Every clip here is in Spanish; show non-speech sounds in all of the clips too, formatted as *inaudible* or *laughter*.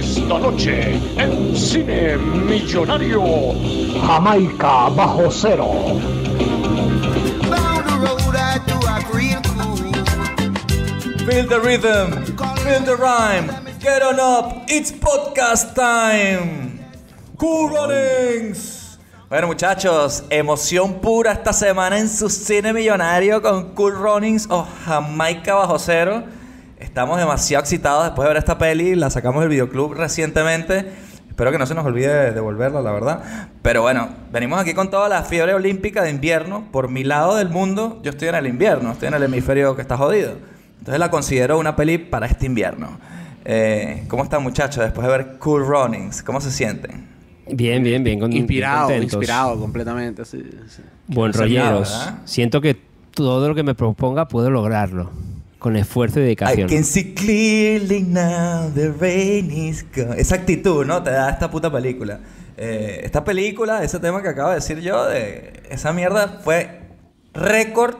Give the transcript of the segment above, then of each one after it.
Esta noche en Cine Millonario, Jamaica bajo cero. Feel the rhythm, feel the rhyme, get on up, it's podcast time. Cool runnings. Bueno, muchachos, emoción pura esta semana en su cine millonario con Cool Runnings o Jamaica Bajo Cero. Estamos demasiado excitados después de ver esta peli. La sacamos del videoclub recientemente. Espero que no se nos olvide devolverla, la verdad. Pero bueno, venimos aquí con toda la fiebre olímpica de invierno. Por mi lado del mundo, yo estoy en el invierno, estoy en el hemisferio que está jodido. Entonces la considero una peli para este invierno. Eh, ¿Cómo están muchachos después de ver Cool Runnings? ¿Cómo se sienten? Bien, bien, bien. inspirado, inspirado completamente. Buen rolleros. Siento que todo lo que me proponga puedo lograrlo con esfuerzo y dedicación. I can see clearly now the rain is Esa actitud, ¿no? Te da esta puta película. Eh, esta película, ese tema que acabo de decir yo, de esa mierda fue récord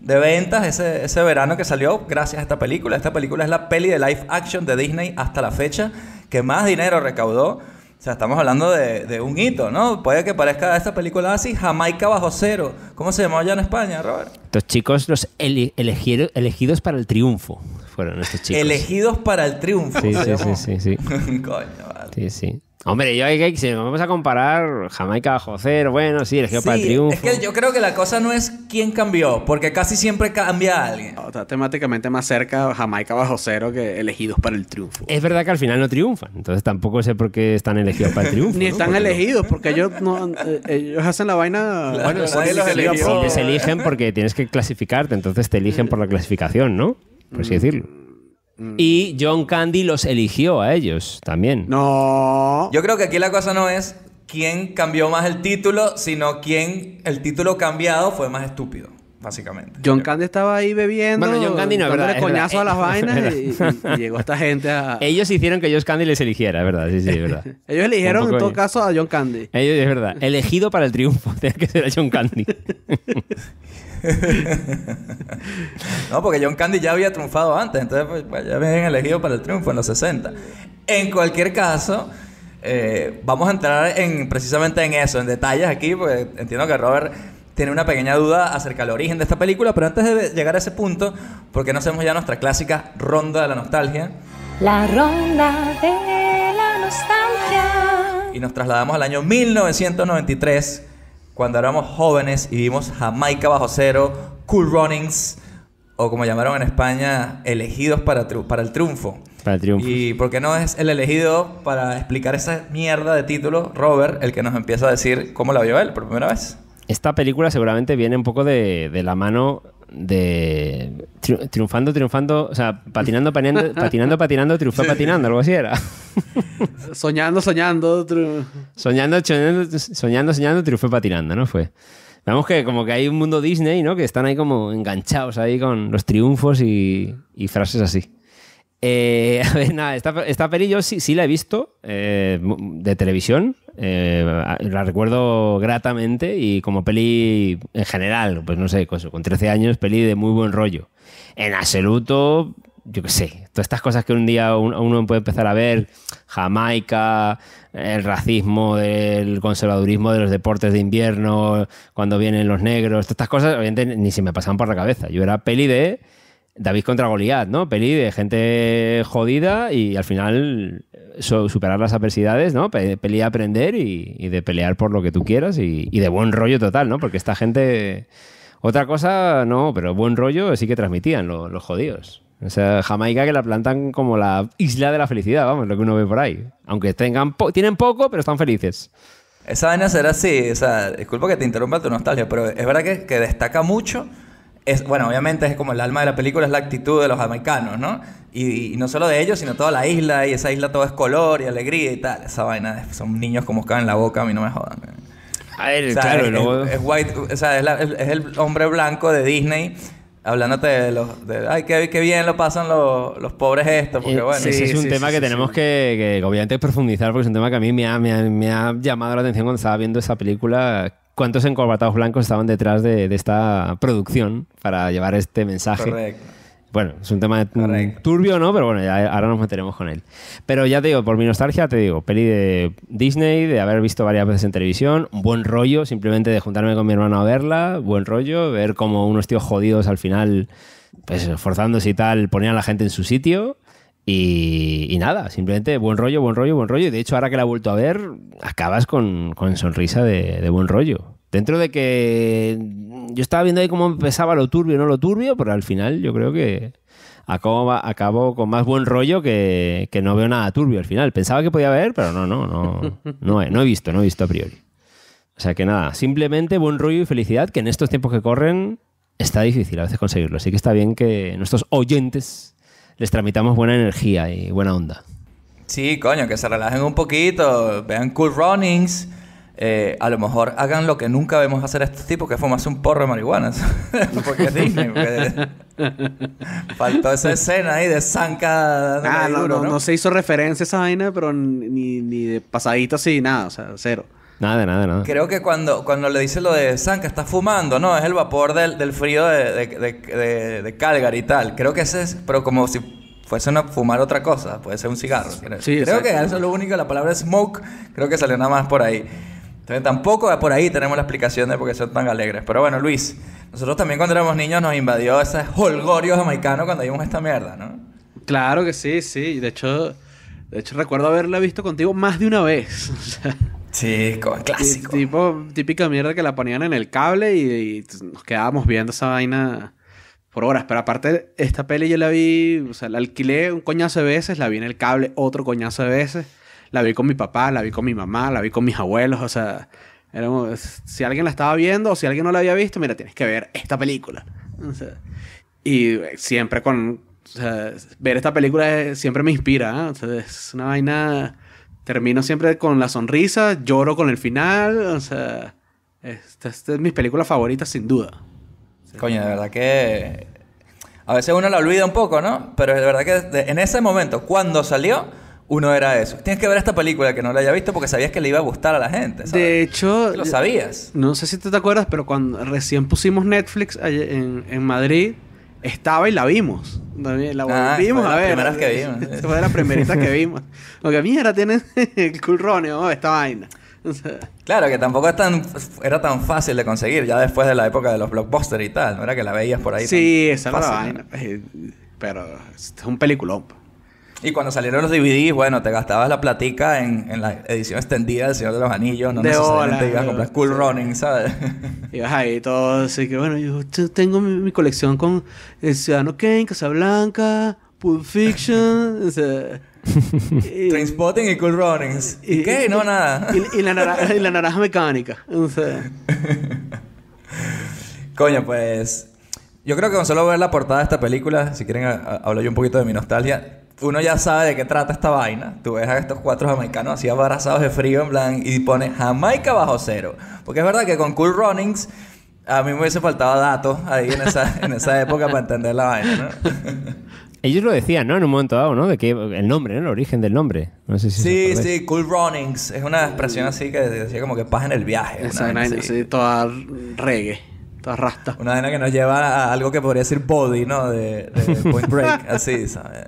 de ventas ese, ese verano que salió gracias a esta película. Esta película es la peli de live action de Disney hasta la fecha que más dinero recaudó o sea, estamos hablando de, un hito, ¿no? Puede que parezca esta película así, Jamaica bajo cero. ¿Cómo se llamaba ya en España, Robert? Estos chicos, los elegidos para el triunfo, fueron estos chicos. Elegidos para el triunfo. Sí, sí, sí, sí, *laughs* Coño, Sí, sí. Hombre, yo hay si vamos a comparar Jamaica bajo cero, bueno, sí, elegido para el triunfo. Es que yo creo que la cosa no es quién cambió, porque casi siempre cambia alguien. está temáticamente más cerca Jamaica bajo cero que elegidos para el triunfo. Es verdad que al final no triunfan, entonces tampoco sé por qué están elegidos para el *laughs* triunfo. Ni están elegidos, porque ellos, no, eh, hacen la vaina. bueno, si les eligen porque tienes que clasificarte, entonces te eligen por la clasificación, ¿no? Por así decirlo. Mm. Y John Candy los eligió a ellos también. No. Yo creo que aquí la cosa no es quién cambió más el título, sino quién el título cambiado fue más estúpido, básicamente. John Candy estaba ahí bebiendo. Bueno, John Candy no, es verdad, coñazo a las *laughs* vainas y, llegó esta gente a. *laughs* Ellos hicieron que John Candy les eligiera, es ¿verdad? Sí, sí, es verdad. *laughs* ellos eligieron en todo caso a John Candy. Ellos, es verdad. Elegido para el triunfo, tenía que ser John Candy. *laughs* no, porque John Candy ya había triunfado antes, entonces pues, pues, ya me habían elegido para el triunfo en los 60. En cualquier caso, eh, vamos a entrar en precisamente en eso, en detalles aquí, porque entiendo que Robert tiene una pequeña duda acerca del origen de esta película, pero antes de llegar a ese punto, ¿por qué no hacemos ya nuestra clásica ronda de la nostalgia? La ronda de la nostalgia. Y nos trasladamos al año 1993 cuando éramos jóvenes y vimos Jamaica bajo cero, Cool Runnings, o como llamaron en España, elegidos para, el triunfo. Para el triunfo. ¿Y por qué no es el elegido para explicar esa mierda de título, Robert, el que nos empieza a decir cómo la vio él por primera vez? Esta película seguramente viene un poco de la mano de triunfando, triunfando, o sea, patinando, *laughs* patinando, patinando, patinando, triunfa, patinando, algo así era. *laughs* soñando, soñando, soñando, soñando, soñando, soñando, patinando, ¿no? Fue. Vemos que como que hay un mundo Disney, ¿no? Que están ahí como enganchados ahí con los triunfos y frases así. Eh, *laughs* a ver, nada, esta, peli yo sí, la he visto eh, de televisión. Eh, la recuerdo gratamente y como peli en general, pues no sé, con 13 años, peli de muy buen rollo. En absoluto, yo qué sé, todas estas cosas que un día uno puede empezar a ver, Jamaica, el racismo, el conservadurismo de los deportes de invierno, cuando vienen los negros, todas estas cosas, obviamente ni se me pasaban por la cabeza. Yo era peli de David contra Goliat, ¿no? Peli de gente jodida y al final eh, superar las adversidades, ¿no? Peli de aprender y, de pelear por lo que tú quieras y, de buen rollo total, ¿no? Porque esta gente. Otra cosa, no, pero buen rollo sí que transmitían los jodidos. O sea, Jamaica que la plantan como la isla de la felicidad, vamos, lo que uno ve por ahí. Aunque tengan tienen poco, pero están felices. Esa vaina será así, o sea, disculpa que te interrumpa tu nostalgia, pero es verdad que destaca mucho bueno, obviamente es como el alma de la película, es la actitud de los americanos, ¿no? Y, no solo de ellos, sino toda la isla, y esa isla todo es color y alegría y tal. Esa vaina, son niños como caen la boca, a mí no me jodan. es, el hombre blanco de Disney. Hablándote de los... ay, qué, bien lo pasan los, los pobres estos! porque eh, bueno... Sí, ese es un tema que tenemos que, obviamente profundizar, porque es un tema que a mí me me ha llamado la atención cuando estaba viendo esa película, cuántos encorbatados blancos estaban detrás de, esta producción para llevar este mensaje. Bueno, es un tema turbio, ¿no? Pero bueno, ya, ahora nos meteremos con él. Pero ya te digo, por mi nostalgia, te digo, peli de Disney, de haber visto varias veces en televisión, un buen rollo, simplemente de juntarme con mi hermano a verla, buen rollo, ver cómo unos tíos jodidos al final, pues forzándose y tal, ponían a la gente en su sitio y, nada, simplemente buen rollo, buen rollo, buen rollo. Y de hecho, ahora que la he vuelto a ver, acabas con, con sonrisa de, buen rollo. Dentro de que yo estaba viendo ahí cómo empezaba lo turbio, no lo turbio, pero al final yo creo que acabo, con más buen rollo que, no veo nada turbio al final. Pensaba que podía haber, pero no, no, no, no he, no he visto, no he visto a priori. O sea que nada, simplemente buen rollo y felicidad, que en estos tiempos que corren está difícil a veces conseguirlo. Así que está bien que nuestros oyentes les tramitamos buena energía y buena onda. Sí, coño, que se relajen un poquito, vean cool runnings. Eh, a lo mejor hagan lo que nunca vemos hacer a estos tipos, que es fumarse un porro de marihuana. *laughs* porque *laughs* Faltó esa escena ahí de Zanca. Ah, no, no, se hizo referencia a esa vaina, pero ni, ni de pasadita así, nada, o sea, cero. Nada, nada, nada. Creo que cuando, cuando le dice lo de San, que está fumando, no, es el vapor del, del frío de, de, de, de, y tal. Creo que ese es, pero como si fuese a fumar otra cosa, puede ser un cigarro. Creo, sí, creo que eso es lo único, la palabra smoke, creo que sale nada más por ahí. tampoco por ahí tenemos la explicación de por qué son tan alegres. Pero bueno, Luis, nosotros también cuando éramos niños nos invadió ese holgorio jamaicano cuando vimos esta mierda, ¿no? Claro que sí, sí. De hecho, de hecho recuerdo haberla visto contigo más de una vez. *laughs* O sea, Sí, como clásico. Tipo, típica mierda que la ponían en el cable y, nos quedábamos viendo esa vaina por horas. Pero aparte, esta peli yo la vi, o sea, la alquilé un coñazo de veces, la vi en el cable otro coñazo de veces, la vi con mi papá, la vi con mi mamá, la vi con mis abuelos, o sea, si alguien la estaba viendo o si alguien no la había visto, mira, tienes que ver esta película. y siempre con, o sea, ver esta película siempre me inspira, ¿eh? o sea, es una vaina termino siempre con la sonrisa, lloro con el final, o sea, esta, es mi película favorita sin duda. Coño, de verdad que a veces uno la olvida un poco, ¿no? Pero de verdad que en ese momento, cuando salió, uno era eso. Tienes que ver esta película que no la haya visto porque sabías que le iba a gustar a la gente. De hecho, lo sabías. No sé si tú te acuerdas, pero cuando recién pusimos Netflix en, en Madrid, estaba y la vimos. La ah, vimos a ver. Las que vimos. *laughs* fue de las primeritas que vimos. Porque ahora tienen *laughs* el cool ¿no? esta vaina. claro, que tampoco es era tan fácil de conseguir ya después de la época de los blockbusters y tal. No era que la veías por ahí. Sí, esa la vaina. Eh, pero es un peliculón. Pues. Y cuando salieron los DVDs, bueno, te gastabas la platica en, en la edición extendida del Señor de los Anillos. No de necesariamente ibas a comprar Cool Runnings, Running, ¿sabes? Ibas ahí todo. Así que bueno, yo tengo mi, colección con El Ciudadano Kane, Casablanca, Pulp Fiction. *laughs* o sea, y, Trainspotting y Cool Runnings. Y, ¿Qué? no, nada. Y, la naranja, mecánica. O sea. *laughs* Coño, pues... Yo creo que con solo ver la portada de esta película, si quieren hablar yo un poquito de mi nostalgia, uno ya sabe de qué trata esta vaina. Tú ves a estos cuatro jamaicanos así abrazados de frío en blanco y pone Jamaica bajo cero. Porque es verdad que con Cool Runnings a mí me hubiese faltado datos ahí en esa, en esa época para entender la vaina, ¿no? *laughs* Ellos lo decían, ¿no? En un momento dado, ¿no? De que el nombre, ¿no? El origen del nombre. sí, sí, Cool Runnings. Es una expresión así que decía como que pasa en el viaje. Exactamente, sí, toda reggae. Arrasta. Una vaina que nos lleva a algo que podría decir body, ¿no? De, Point Break, *laughs* así, ¿sabes?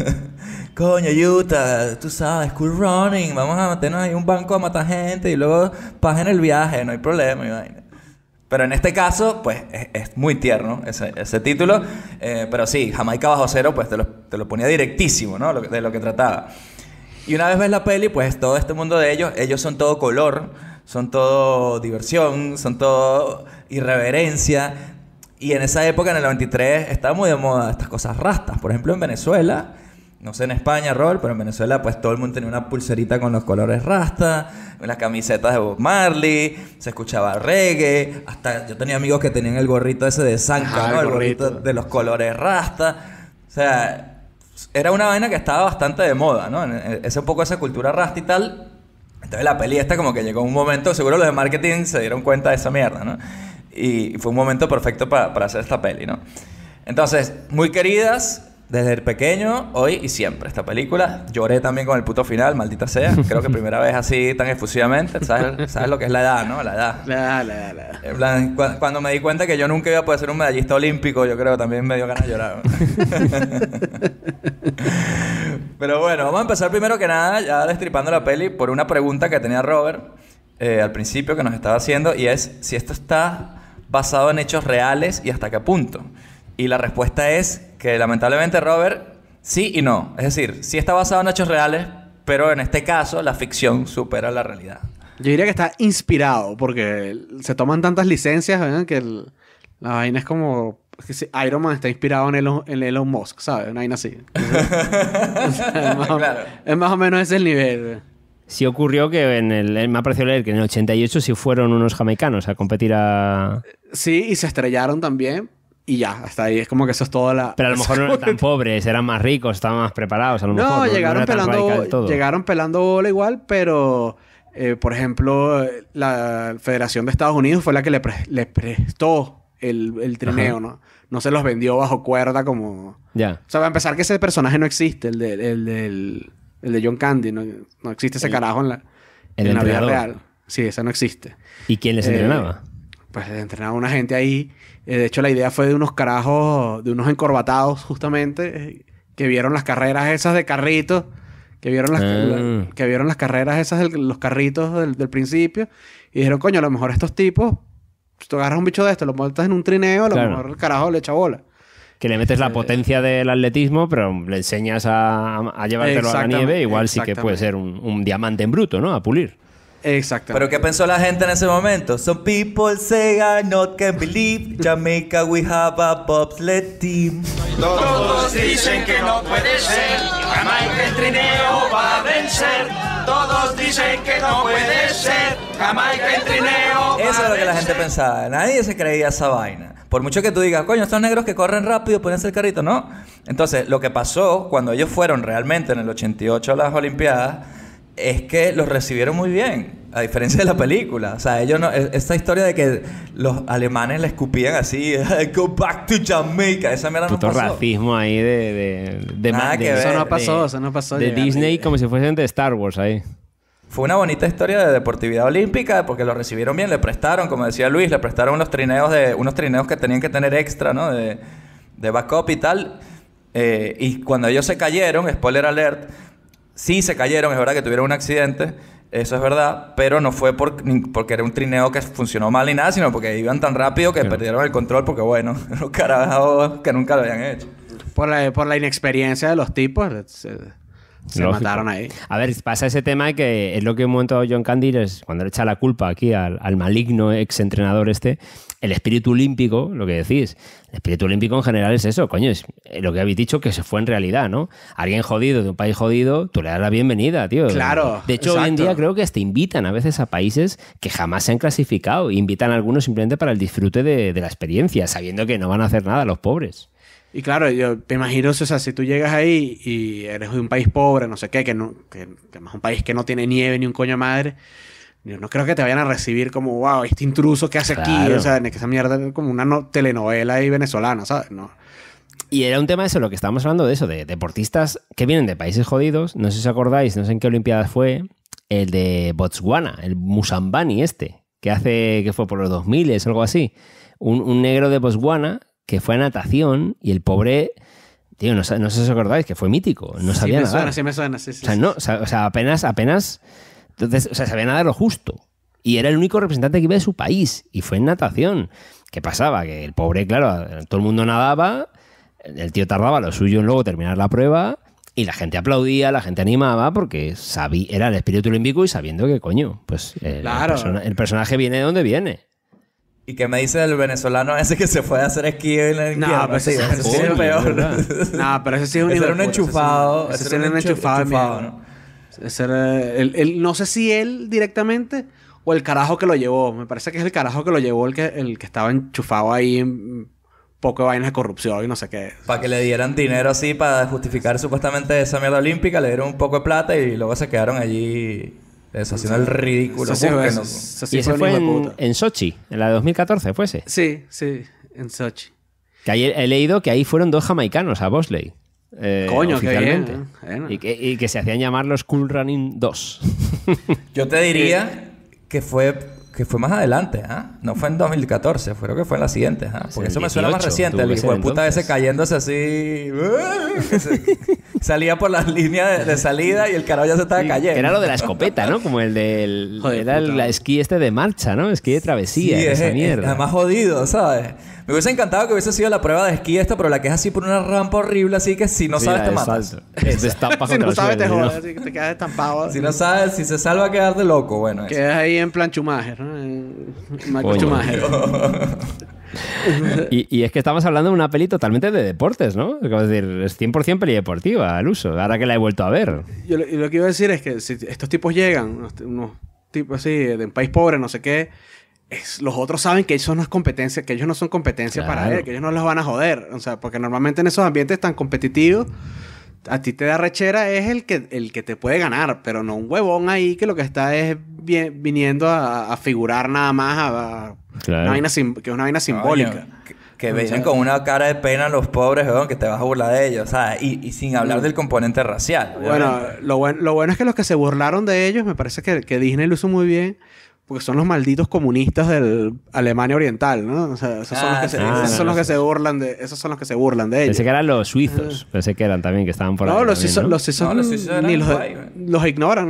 *laughs* Coño, Utah, tú sabes, cool running, vamos a meternos ahí un banco a matar gente y luego paz en el viaje, no hay problema, Pero en este caso, pues es, muy tierno ese, ese título. Eh, pero sí, Jamaica bajo cero, pues te lo, te lo ponía directísimo, ¿no? de lo que trataba. Y una vez ves la peli, pues todo este mundo de ellos, ellos son todo color, son todo diversión, son todo irreverencia. Y en esa época, en el 93, estaba muy de moda estas cosas rastas. Por ejemplo, en Venezuela, no sé en España, Rol, pero en Venezuela, pues todo el mundo tenía una pulserita con los colores rasta, las camisetas de Bob Marley, se escuchaba reggae. Hasta yo tenía amigos que tenían el gorrito ese de Zanca, ¿no? el, gorrito de los colores rastas. O sea era una vaina que estaba bastante de moda, ¿no? Ese un poco esa cultura rasta y tal. Entonces la peli está como que llegó un momento, seguro los de marketing se dieron cuenta de esa mierda, ¿no? y fue un momento perfecto para hacer esta peli, ¿no? Entonces, muy queridas, desde el pequeño, hoy y siempre. Esta película, lloré también con el puto final, maldita sea. Creo que primera vez así tan efusivamente. ¿Sabes, lo que es la edad, no? La edad. La edad, la edad. La edad. En plan, cuando me di cuenta que yo nunca iba a poder ser un medallista olímpico, yo creo que también me dio ganas de llorar. *laughs* Pero bueno, vamos a empezar primero que nada, ya destripando la peli, por una pregunta que tenía Robert eh, al principio que nos estaba haciendo y es si esto está basado en hechos reales y hasta qué punto. Y la respuesta es que lamentablemente Robert, sí y no. Es decir, sí está basado en hechos reales, pero en este caso la ficción supera la realidad. Yo diría que está inspirado porque se toman tantas licencias que la vaina es como Iron Man está inspirado en Elon, Musk, ¿sabes? Una vaina así. *laughs* es, más o, menos ese el nivel sí ocurrió que en el, eh, me ha parecido que en el 88 sí fueron unos jamaicanos a competir a... Sí, y se estrellaron también. Y ya, hasta ahí. Es como que eso es toda la... Pero a lo *laughs* mejor no eran tan pobres, eran más ricos, estaban más preparados. A lo no, llegaron, pelando, llegaron pelando bola igual, pero... Eh, por ejemplo, la Federación de Estados Unidos fue la que le, prestó el, trineo, ¿no? No se los vendió bajo cuerda como... Ya. O sea, a empezar que ese personaje no existe, el del... El de John Candy. No, existe ese carajo en la, vida real. Sí, ese no existe. ¿Y quién les entrenaba? Eh, pues les entrenaba una gente ahí. Eh, de hecho, la idea fue de unos carajos, de unos encorbatados justamente, eh, que vieron las carreras esas de carritos. Que vieron, las, ah. que vieron las carreras esas, de los carritos del, principio. Y dijeron, coño, a lo mejor estos tipos si tú agarras un bicho de esto, lo montas en un trineo, a lo mejor el carajo le echa bola que le metes la eh, potencia del atletismo, pero le enseñas a, a llevártelo a la nieve, igual sí que puede ser un, un diamante en bruto, ¿no? A pulir. Exactamente. Pero ¿qué pensó la gente en ese momento? Some people say I not can believe Jamaica we have a bobsled team. Todos dicen que no puede ser, Jamaica el trineo va a vencer. Todos dicen que no puede ser, Jamaica el trineo va a vencer. Eso es lo que la gente pensaba. Nadie se creía esa vaina. Por mucho que tú digas, coño, estos negros que corren rápido pueden ser carrito, ¿no? Entonces, lo que pasó cuando ellos fueron realmente en el 88 a las Olimpiadas es que los recibieron muy bien, a diferencia de la película. O sea, ellos no, e, esta historia de que los alemanes les escupían así, *laughs* go back to Jamaica, esa mierda no pasó. racismo ahí de... de, eso no pasó, eso no pasó. De Disney como si fuesen de Star Wars ahí fue una bonita historia de deportividad olímpica porque lo recibieron bien, le prestaron, como decía Luis, le prestaron unos trineos, de, unos trineos que tenían que tener extra, ¿no? De, de backup y tal. Eh, y cuando ellos se cayeron, spoiler alert, sí se cayeron, es verdad que tuvieron un accidente, eso es verdad, pero no fue por, porque era un trineo que funcionó mal ni nada, sino porque iban tan rápido que perdieron el control porque, bueno, *laughs* los carajos que nunca lo habían hecho. Por la, por la inexperiencia de los tipos. Se mataron ahí. A ver, pasa ese tema que es lo que un momento John Candy es cuando le echa la culpa aquí al, maligno ex entrenador este, el espíritu olímpico, lo que decís, el espíritu olímpico en general es eso, coño, es eh, lo que habéis dicho que se fue en realidad, ¿no? Alguien jodido de un país jodido, tú le das la bienvenida, tío. Claro. De hecho, hoy en día creo que hasta invitan a veces a países que jamás se han clasificado, invitan a algunos simplemente para el disfrute de la experiencia, sabiendo que no van a hacer nada los pobres. Y claro, yo me imagino, o sea, si tú llegas ahí y eres de un país pobre, no sé qué, que, no, que, es un país que no tiene nieve ni un coño madre, no creo que te vayan a recibir como, wow, este intruso que hace aquí, o sea, en esa mierda como una telenovela ahí venezolana, ¿sabes? No. Y era un tema de eso, lo que estábamos hablando de eso, de deportistas que vienen de países jodidos, no sé si os acordáis, no sé en qué Olimpiadas fue, el de Botswana, el Musambani este, que hace, que fue por los 2000 es algo así, un, un negro de Botswana que fue a natación y el pobre... Tío, no, sé si os acordáis, que fue mítico. No sabía nada suena, o sea, no, o sea, apenas, apenas... Entonces, o sea, sabía de lo justo. Y era el único representante que iba de su país. Y fue en natación. ¿Qué pasaba? Que el pobre, claro, todo el mundo nadaba, el tío tardaba lo suyo en luego terminar la prueba, y la gente aplaudía, la gente animaba, porque sabía, era el espíritu olímpico y sabiendo que, coño, pues el, eh, el personaje viene de dónde viene. ¿Y qué me dice el venezolano ese que se fue a hacer esquí en el No, pero ese, sí es peor. no, pero ese sí es un *laughs* Ese era un enchufado. Ese, ese era un enchufado, ¿no? Ese era no sé si él directamente o el carajo que lo llevó. Me parece que es el carajo que lo llevó el que, el que estaba enchufado ahí en poco de vainas de corrupción y no sé qué. Para que le dieran dinero así para justificar supuestamente esa mierda olímpica, le dieron un poco de plata y luego se quedaron allí sensacional sido el ridículo. y ese fue en, Sochi, en la de 2014, ¿fue ese? Sí, sí, en Sochi. Que ahí he leído que ahí fueron dos jamaicanos a Bosley. Eh, Coño, Qué bien, ¿eh? y, que, y, que, se hacían llamar los Cool Running 2. Yo te diría que fue que fue más adelante, ¿ah? No fue en 2014, fue, creo que fue en la siguiente, ¿ah? Porque eso me suena más reciente, el hijo puta ese cayéndose así. ¡ah! *laughs* salía por las líneas de, salida y el carajo ya se estaba cayendo. Era lo de la escopeta, ¿no? Como el del. era el, esquí este de marcha, ¿no? Esquí de travesía, esa mierda. además jodido, ¿sabes? Me hubiese encantado que hubiese sido la prueba de esquí esta, pero la que es así por una rampa horrible, así que si no *laughs* sabes te matas. si no sabes te jodas, así que te quedas estampado. si no sabes, si se salva quedar de loco, bueno. Eso. Quedas ahí en plan Schumacher, ¿no? En *laughs* y, es que estamos hablando de una peli totalmente de deportes, ¿no? Es decir, es 100% peli deportiva al uso, ahora que la he vuelto a ver. Yo y lo que iba a decir es que si estos tipos llegan, unos tipos así, de un país pobre, no sé qué, los otros saben que ellos no es competencia, que ellos no son competencia para él, que ellos no los van a joder. O sea, porque normalmente en esos ambientes tan competitivos, a ti te da rechera es el que, el que te puede ganar, pero no un huevón ahí que lo que está es viniendo a, figurar nada más, a, una vaina que es una vaina simbólica. que, que con una cara de pena los pobres, que te vas a burlar de ellos, o Y, y sin mm. hablar del componente racial. Bueno lo, bueno, lo bueno es que los que se burlaron de ellos, me parece que, que Disney lo hizo muy bien, porque son los malditos comunistas del Alemania Oriental, ¿no? O sea, esos son, los, que ah, se, burlan de esos son los que se burlan de ellos. Pensé que eran los suizos, ah. pensé que eran también que estaban por ahí. ¿no? los suizos los ni los, ignoran,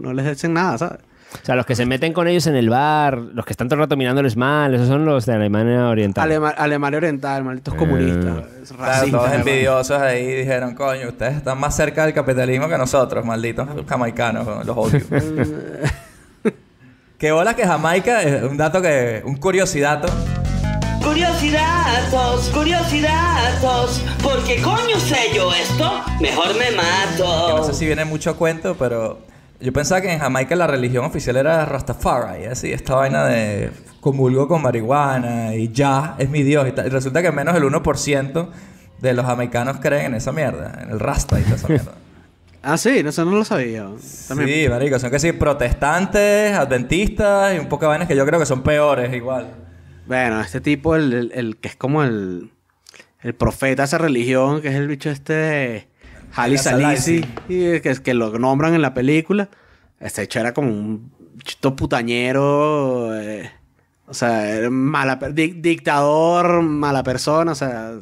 no, les dicen nada, ¿sabes? O sea, los que se meten con ellos en el bar, los que están todo el rato mirándoles mal, esos son los de Alemania Oriental. Alemania Oriental, malditos comunistas. Eh. Racistas, todos envidiosos ahí dijeron, coño, ustedes están más cerca del capitalismo que nosotros, malditos jamaicanos, los odio. *laughs* Que hola que Jamaica es un dato que. un curiosidato. Curiosidatos, curiosidatos, porque coño sé yo esto, mejor me mato. no sé si viene mucho cuento, pero yo pensaba que en Jamaica la religión oficial era Rastafari, así, ¿eh? esta vaina de comulgo con marihuana y ya, es mi Dios. Y, resulta que menos del 1% de los jamaicanos creen en esa mierda, en el Rasta y esa mierda. *laughs* Ah, sí, eso no lo sabía. Sí, marico, son que sí. protestantes, adventistas y un poco de vainas que yo creo que son peores igual. Bueno, este tipo, el, que es como el, profeta de esa religión, que es el bicho este Jali Salisi, y que, que lo nombran en la película, este hecho era como un chito putañero, eh, o sea, mala, dictador, mala persona, o sea,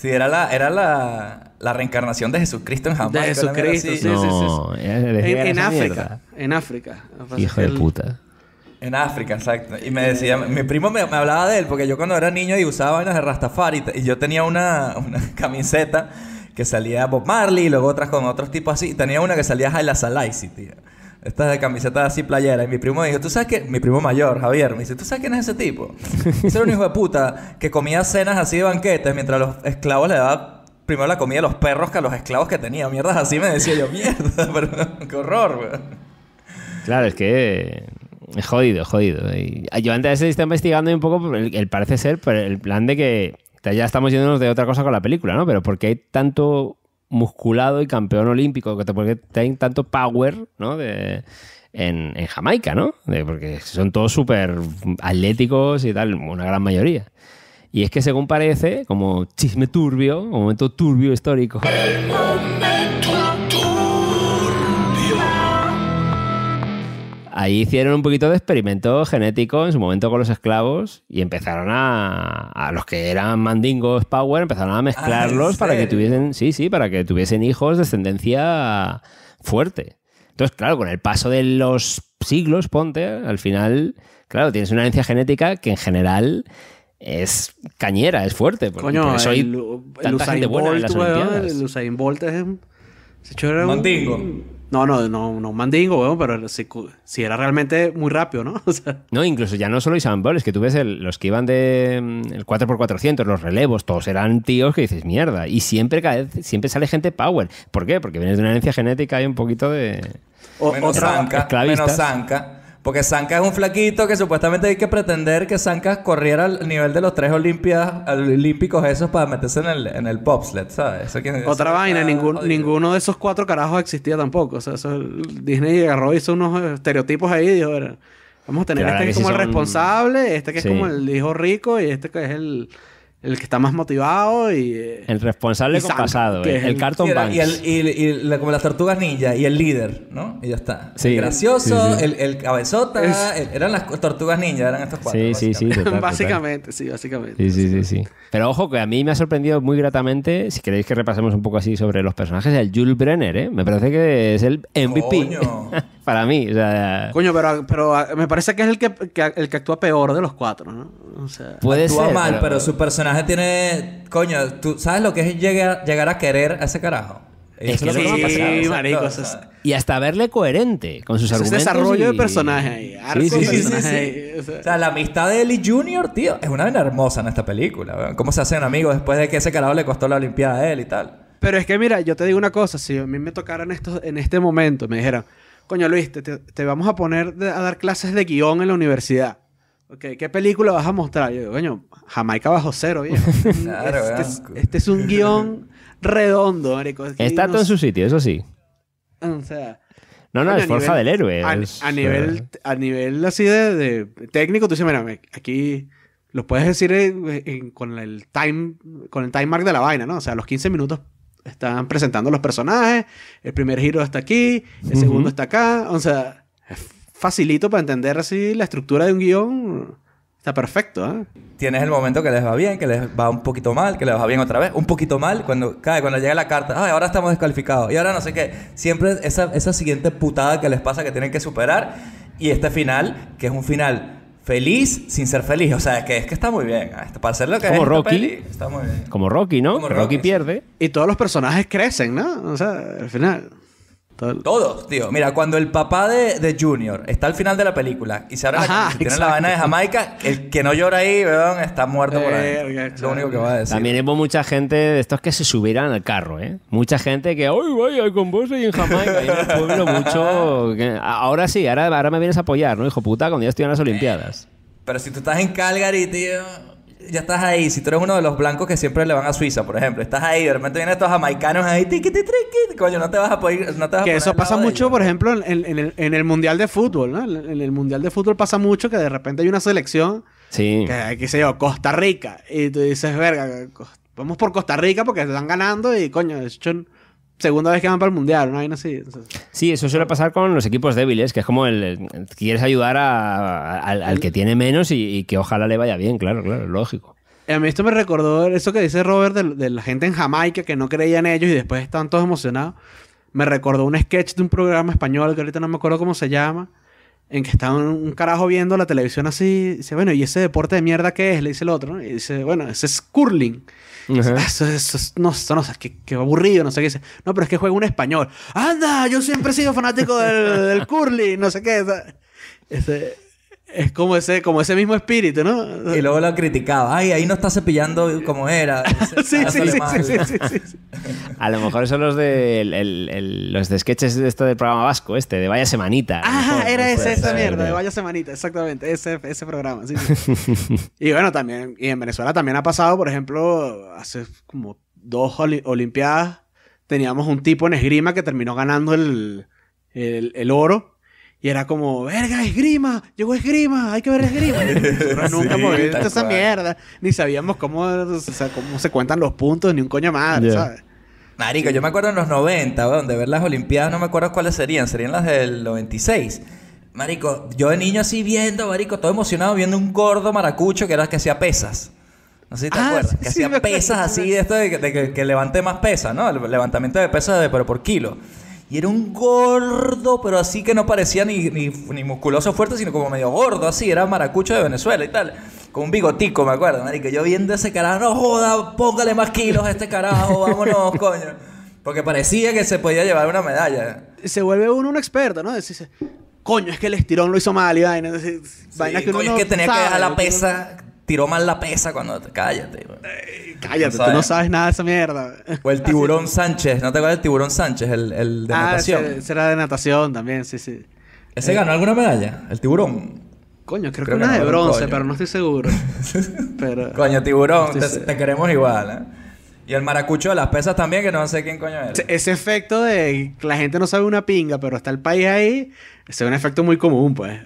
Sí, era la, era la, reencarnación de Jesucristo en Jamaica. Jesucristo, sí, sí, sí, En, África, en África. Hijo de puta. En África, exacto. Y me decía, mi primo me, hablaba de él, porque yo cuando era niño y usaba vainas de Rastafari, y yo tenía una, *laughs* camiseta que salía Bob Marley, y luego otras con otros tipos así, y tenía una que salía Jaila Salaisi, tío. Esta de camiseta así playera. Y mi primo dijo, ¿tú sabes qué? Mi primo mayor, Javier, me dice, ¿tú sabes quién es ese tipo? *laughs* Ese era un hijo de puta que comía cenas así de banquetes mientras los esclavos le daban primero la comida a los perros que a los esclavos que tenía. Mierdas así me decía yo, *laughs* mierda, pero qué horror, güey. Claro, es que es jodido, jodido. Ah, yo antes eso está investigando un poco, el, parece ser, pero el plan de que ya estamos yéndonos de otra cosa con la película, ¿no? Pero porque hay tanto musculado y campeón olímpico, porque tienen tanto power, ¿no? De, en, en, Jamaica, ¿no? porque son todos súper atléticos y tal, una gran mayoría. Y es que según parece, como chisme turbio, un momento turbio histórico. ahí hicieron un poquito de experimento genético en su momento con los esclavos y empezaron a, los que eran mandingos power, empezaron a ah, mezclarlos para que tuviesen, sí, sí, para que tuviesen hijos de descendencia fuerte. Entonces, claro, con el paso de los siglos, ponte, al final, claro, tienes una herencia genética que en general es cañera, es fuerte. Coño, soy el, el, buena en las Mandingo. No, no, no, no mandingo, pero si, si, era realmente muy rápido, ¿no? *laughs* No, incluso ya no solo Isan es que tú ves los que iban de mm, el 4x400, los relevos, todos eran tíos que dices, mierda. Y siempre, cada siempre sale gente power. ¿Por qué? Porque vienes de una herencia genética y un poquito de... O, menos otra menos zanca. Porque Sanka es un flaquito que supuestamente hay que pretender que Zanca corriera al nivel de los tres olímpicos esos para meterse en el, en el bobsled, ¿sabes? Otra vaina, ninguno de esos cuatro carajos existía tampoco. O sea, Disney agarró, y hizo unos estereotipos ahí y dijo, vamos a tener este que es como el responsable, este que es como el hijo rico y este que es el el que está más motivado y... El responsable con pasado, eh, el, Carton Banks. Y, como las tortugas ninja, y el líder, ¿no? Y ya está. Sí, el gracioso, El, cabezota, eran las tortugas ninja, eran estos cuatro. Sí, sí, sí. básicamente, *laughs* sí, básicamente. Sí, sí, sí, Pero ojo, que a mí me ha sorprendido muy gratamente, si queréis que repasemos un poco así sobre los personajes, el Jules Brenner, ¿eh? Me parece que es el MVP. Coño. *laughs* para mí. O sea, Coño, pero, pero ah, me parece que es el que, el que actúa peor de los cuatro, ¿no? O sea, puede actúa ser, mal, pero... su personaje tiene. Coño, ¿tú sabes lo que es llegar, llegar a querer a ese carajo? Y es que, sí, marico, Y hasta verle coherente con sus es desarrollo de personaje ahí. Sí, sí, sí, O, sea, la amistad de Ellie Jr., tío, es una vena hermosa en esta película. ¿Cómo se hacen amigos después de que ese carajo le costó la Olimpiada a él y tal? Pero es que, mira, yo te digo una cosa. Si a mí me tocaran en este momento, me dijeran, coño Luis, te, vamos a poner a dar clases de guión en la universidad. ¿qué película vas a mostrar? Yo digo, coño, Jamaica bajo cero, viejo. *laughs* claro, este, este, es, un guión redondo, marico. Está todo en su sitio, eso sí. O sea... No, no, es fuerza del héroe. A, nivel, a nivel así de, técnico, tú dices, mira, aquí Lo puedes decir con el time, con el time mark de la vaina, ¿no? O sea, los 15 minutos están presentando los personajes, el primer giro está aquí, el segundo está acá, o sea, es facilito para entender así la estructura de un guión. Está perfecto, ¿ah? Tienes el momento que les va bien, que les va un poquito mal, que les va bien otra vez, un poquito mal, cuando cae, cuando llega la carta, ahora estamos descalificados, y ahora no sé qué. Siempre esa, esa siguiente putada que les pasa que tienen que superar, y este final, que es un final feliz sin ser feliz. *laughs* O sea, que es que está muy bien. ¿ah? Para ser lo que como Rocky, Como Rocky, ¿no? Como Rocky, Rocky, pierde. Y todos los personajes crecen, ¿no? O sea, al final. Todos, tío. Mira, cuando el papá de, Junior está al final de la película y se abre la, tiene la vaina de Jamaica, el que no llora ahí, weón, está muerto por ahí. lo único que va a decir. También hemos mucha gente de estos que se subieran al carro, ¿eh? Mucha gente que, ¡ay, vaya, con vos ahí en Jamaica! mucho. Ahora sí, ahora, ahora me vienes a apoyar, ¿no, hijo puta? Cuando ya estoy en las Olimpiadas. Pero si tú estás en Calgary, tío ya estás ahí. Si tú eres uno de los blancos que siempre le van a Suiza, por ejemplo, estás ahí, de repente vienen estos jamaicanos ahí, tiqui, tiqui, coño, no te vas a poder. No que eso pasa mucho, por ejemplo, en, el, Mundial de Fútbol, ¿no? En el Mundial de Fútbol pasa mucho que de repente hay una selección. Sí. Que, qué sé yo, Costa Rica. Y tú dices, verga, vamos por Costa Rica porque están ganando y coño, es hecho segunda vez que van para el mundial, una ¿no? así. sí, eso suele pasar con los equipos débiles, que es como el, quieres ayudar al, que tiene menos y, que ojalá le vaya bien, claro, claro, lógico. A mí esto me recordó eso que dice Robert de, la gente en Jamaica que no creía en ellos y después están todos emocionados. Me recordó un sketch de un programa español que ahorita no me acuerdo cómo se llama, en que estaban un, carajo viendo la televisión así, y dice, bueno, ¿y ese deporte de mierda qué es? Le dice el otro, Y dice, bueno, ese es curling. Ah, eso, no, eso, no, qué, aburrido, no sé qué. No, pero es que juega un español. Anda, yo siempre he sido fanático del, Curly no sé qué. Ese, es como ese, como ese mismo espíritu, ¿no? Y luego lo criticaba. Ay, ahí no está cepillando como era. *laughs* sí, sí, sí, sí, A lo mejor son los de los de sketches de esto del programa vasco, este, de Vaya Semanita. Ajá, era ese, esa mierda, de Vaya Semanita, exactamente. Ese, ese programa, Y bueno, también, y en Venezuela también ha pasado, por ejemplo, hace como dos Olimpiadas, teníamos un tipo en esgrima que terminó ganando el, el oro y era como, verga, esgrima, llegó esgrima, hay que ver esgrima. *laughs* nunca hemos visto esa mierda. Ni sabíamos cómo, o sea, cómo se cuentan los puntos, ni un coño madre, ¿sabes? Marico, yo me acuerdo en los 90, weón, de ver las Olimpiadas, no me acuerdo cuáles serían, serían las del 96. Marico, yo de niño así viendo, marico, todo emocionado viendo un gordo maracucho que era que hacía pesas. No sé si te ah, acuerdas. Que hacía pesas así de esto de, que, levante más pesas, ¿no? El levantamiento de pesas pero por kilo. Y era un gordo, pero así que no parecía ni, ni, musculoso fuerte, sino como medio gordo, así. Era maracucho de Venezuela y tal. Con un bigotico, me acuerdo, que Yo viendo ese carajo, no joda, póngale más kilos a este carajo, vámonos, *laughs* coño. Porque parecía que se podía llevar una medalla. Se vuelve uno un experto, ¿no? dice coño, es que el estirón lo hizo mal y vaina. vaina que coño, es que tenía que dejar la pesa, tiró mal la pesa cuando... Cállate, eh, Cállate, tú no sabes nada de esa mierda. O el *laughs* tiburón Sánchez, ¿no te acuerdas del tiburón Sánchez? El, el de ah, natación. Ese, ese, de natación también, sí, sí. ¿Ese eh, ganó alguna medalla? ¿El tiburón? Coño, creo, que, una de bronce, pero no estoy seguro. *laughs* coño, tiburón, te, queremos igual, ¿eh? Y el maracucho de las pesas también, que no sé quién coño es. Ese efecto de que la gente no sabe una pinga, pero está el país ahí, ese es un efecto muy común, pues.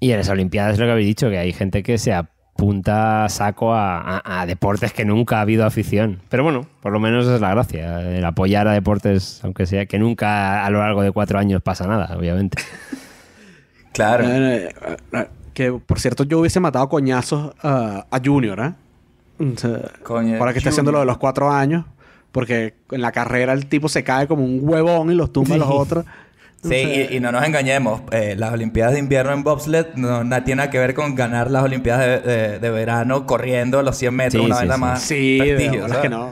Y en las Olimpiadas es lo que habéis dicho, que hay gente que se ha punta saco a, deportes que nunca ha habido afición. Pero bueno, por lo menos es la gracia, el apoyar a deportes, aunque sea que nunca a lo largo de cuatro años pasa nada, obviamente. *laughs* claro. Eh, eh, eh, que por cierto, yo hubiese matado coñazos a Junior, ¿eh? para que esté haciendo lo de los cuatro años, porque en la carrera el tipo se cae como un huevón y los tumba los otros. *laughs* Sí, y, no nos engañemos, eh, las Olimpiadas de invierno en bobsled no, tiene nada que ver con ganar las Olimpiadas de, de, verano corriendo los 100 metros, una sí, vez sí. más. Sí, que no.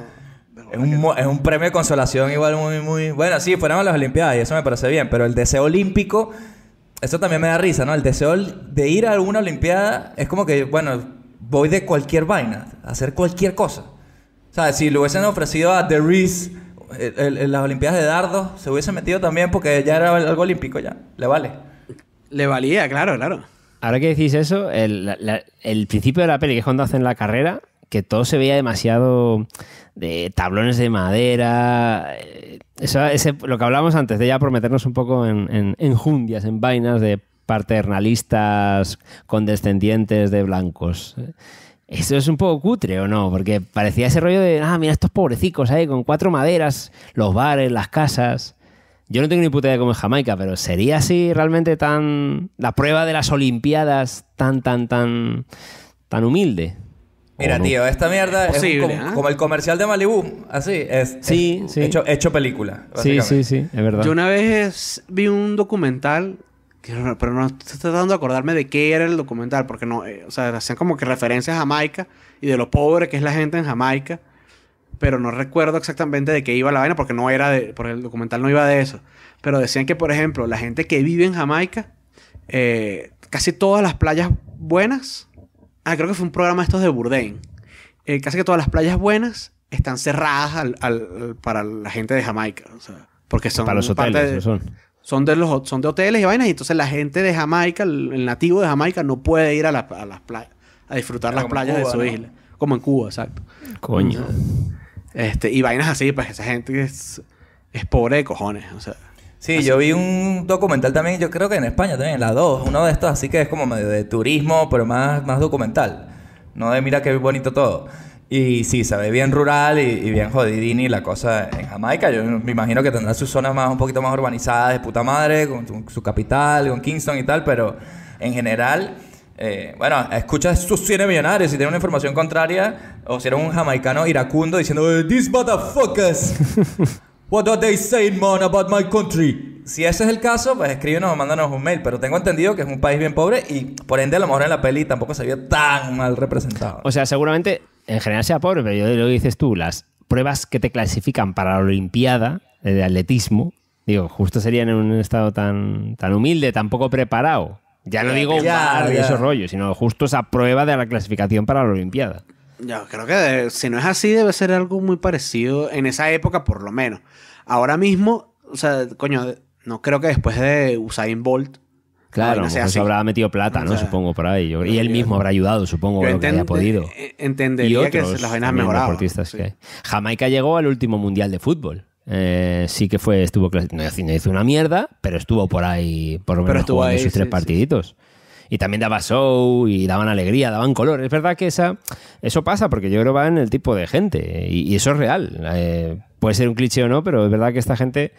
Es un, es un, premio de consolación igual muy, muy... Bueno, sí, fueron las Olimpiadas y eso me parece bien, pero el deseo olímpico, eso también me da risa, ¿no? El deseo de ir a alguna Olimpiada es como que, bueno, voy de cualquier vaina, hacer cualquier cosa. O sea, si lo hubiesen ofrecido a The Reese en las Olimpiadas de dardos se hubiese metido también porque ya era algo olímpico ya. Le vale. Le valía, claro, claro. Ahora que decís eso, el, principio de la peli que es cuando hacen la carrera, que todo se veía demasiado de tablones de madera. Eh, eso, ese, lo que hablábamos antes de ya prometernos un poco en, en, en jundias, en vainas de paternalistas condescendientes de blancos. Eh. Eso es un poco cutre, ¿o no? Porque parecía ese rollo de, ah, mira estos pobrecicos ahí, con cuatro maderas, los bares, las casas. Yo no tengo ni puta idea cómo es Jamaica, pero ¿sería así realmente tan. la prueba de las Olimpiadas tan, tan, tan. tan humilde? Mira, tío, esta mierda es, ¿eh? como, el comercial de Malibu, así, es, sí, Hecho, hecho película. Sí, sí, sí, es verdad. Yo una vez vi un documental pero no estoy tratando de acordarme de qué era el documental, porque no, eh, o sea, hacían como que referencias a Jamaica y de lo pobre que es la gente en Jamaica, pero no recuerdo exactamente de qué iba la vaina, porque no era de, el documental no iba de eso. Pero decían que, por ejemplo, la gente que vive en Jamaica, eh, casi todas las playas buenas, ah, creo que fue un programa estos de Burdain, eh, casi que todas las playas buenas están cerradas al, para la gente de Jamaica, o sea, porque son para los hoteles, son son de, los, son de hoteles y vainas, y entonces la gente de Jamaica, el, nativo de Jamaica, no puede ir a, a las playas, a disfrutar ah, las playas de su isla. Como en Cuba, exacto. Coño. Este, y vainas así, pues esa gente es, es pobre de cojones, o sea. Sí, yo vi un documental también, yo creo que en España también, la dos. uno de estos, así que es como medio de turismo, pero más, más documental. No de mira qué bonito todo. Y sí, se ve bien rural y, bien jodidini la cosa en Jamaica. Yo me imagino que tendrá sus zonas más, un poquito más urbanizadas de puta madre, con su, capital, con Kingston y tal, pero en general, eh, bueno, escucha sus cine millonarios. Si tienen una información contraria, o si era un jamaicano iracundo diciendo, eh, These motherfuckers, *laughs* what are they saying, man, about my country? si ese es el caso, pues escríbenos o mándanos un mail. Pero tengo entendido que es un país bien pobre y por ende a lo mejor en la peli tampoco se vio tan mal representado. O sea, seguramente en general sea pobre, pero yo lo dices tú, las pruebas que te clasifican para la Olimpiada de atletismo, digo, justo serían en un estado tan, tan humilde, tan poco preparado. Ya no digo un barrio y esos rollos, sino justo esa prueba de la clasificación para la Olimpiada. Yo creo que eh, si no es así, debe ser algo muy parecido en esa época, por lo menos. Ahora mismo, o sea, coño, no creo que después de Usain Bolt Claro, lo mejor se habrá metido plata, ¿no? supongo, por ahí. y él mismo habrá ayudado, supongo, lo que haya podido. Eh, entendería que las vainas mejorado. Deportistas que Jamaica llegó al último mundial de fútbol. Eh, sí que fue, estuvo, no hizo una mierda, pero estuvo por ahí, por lo menos sus tres partiditos. y también daba show y daban alegría, daban color. Es verdad que esa, eso pasa porque yo creo que va en el tipo de gente y, eso es real. Eh, puede ser un cliché o no, pero es verdad que esta gente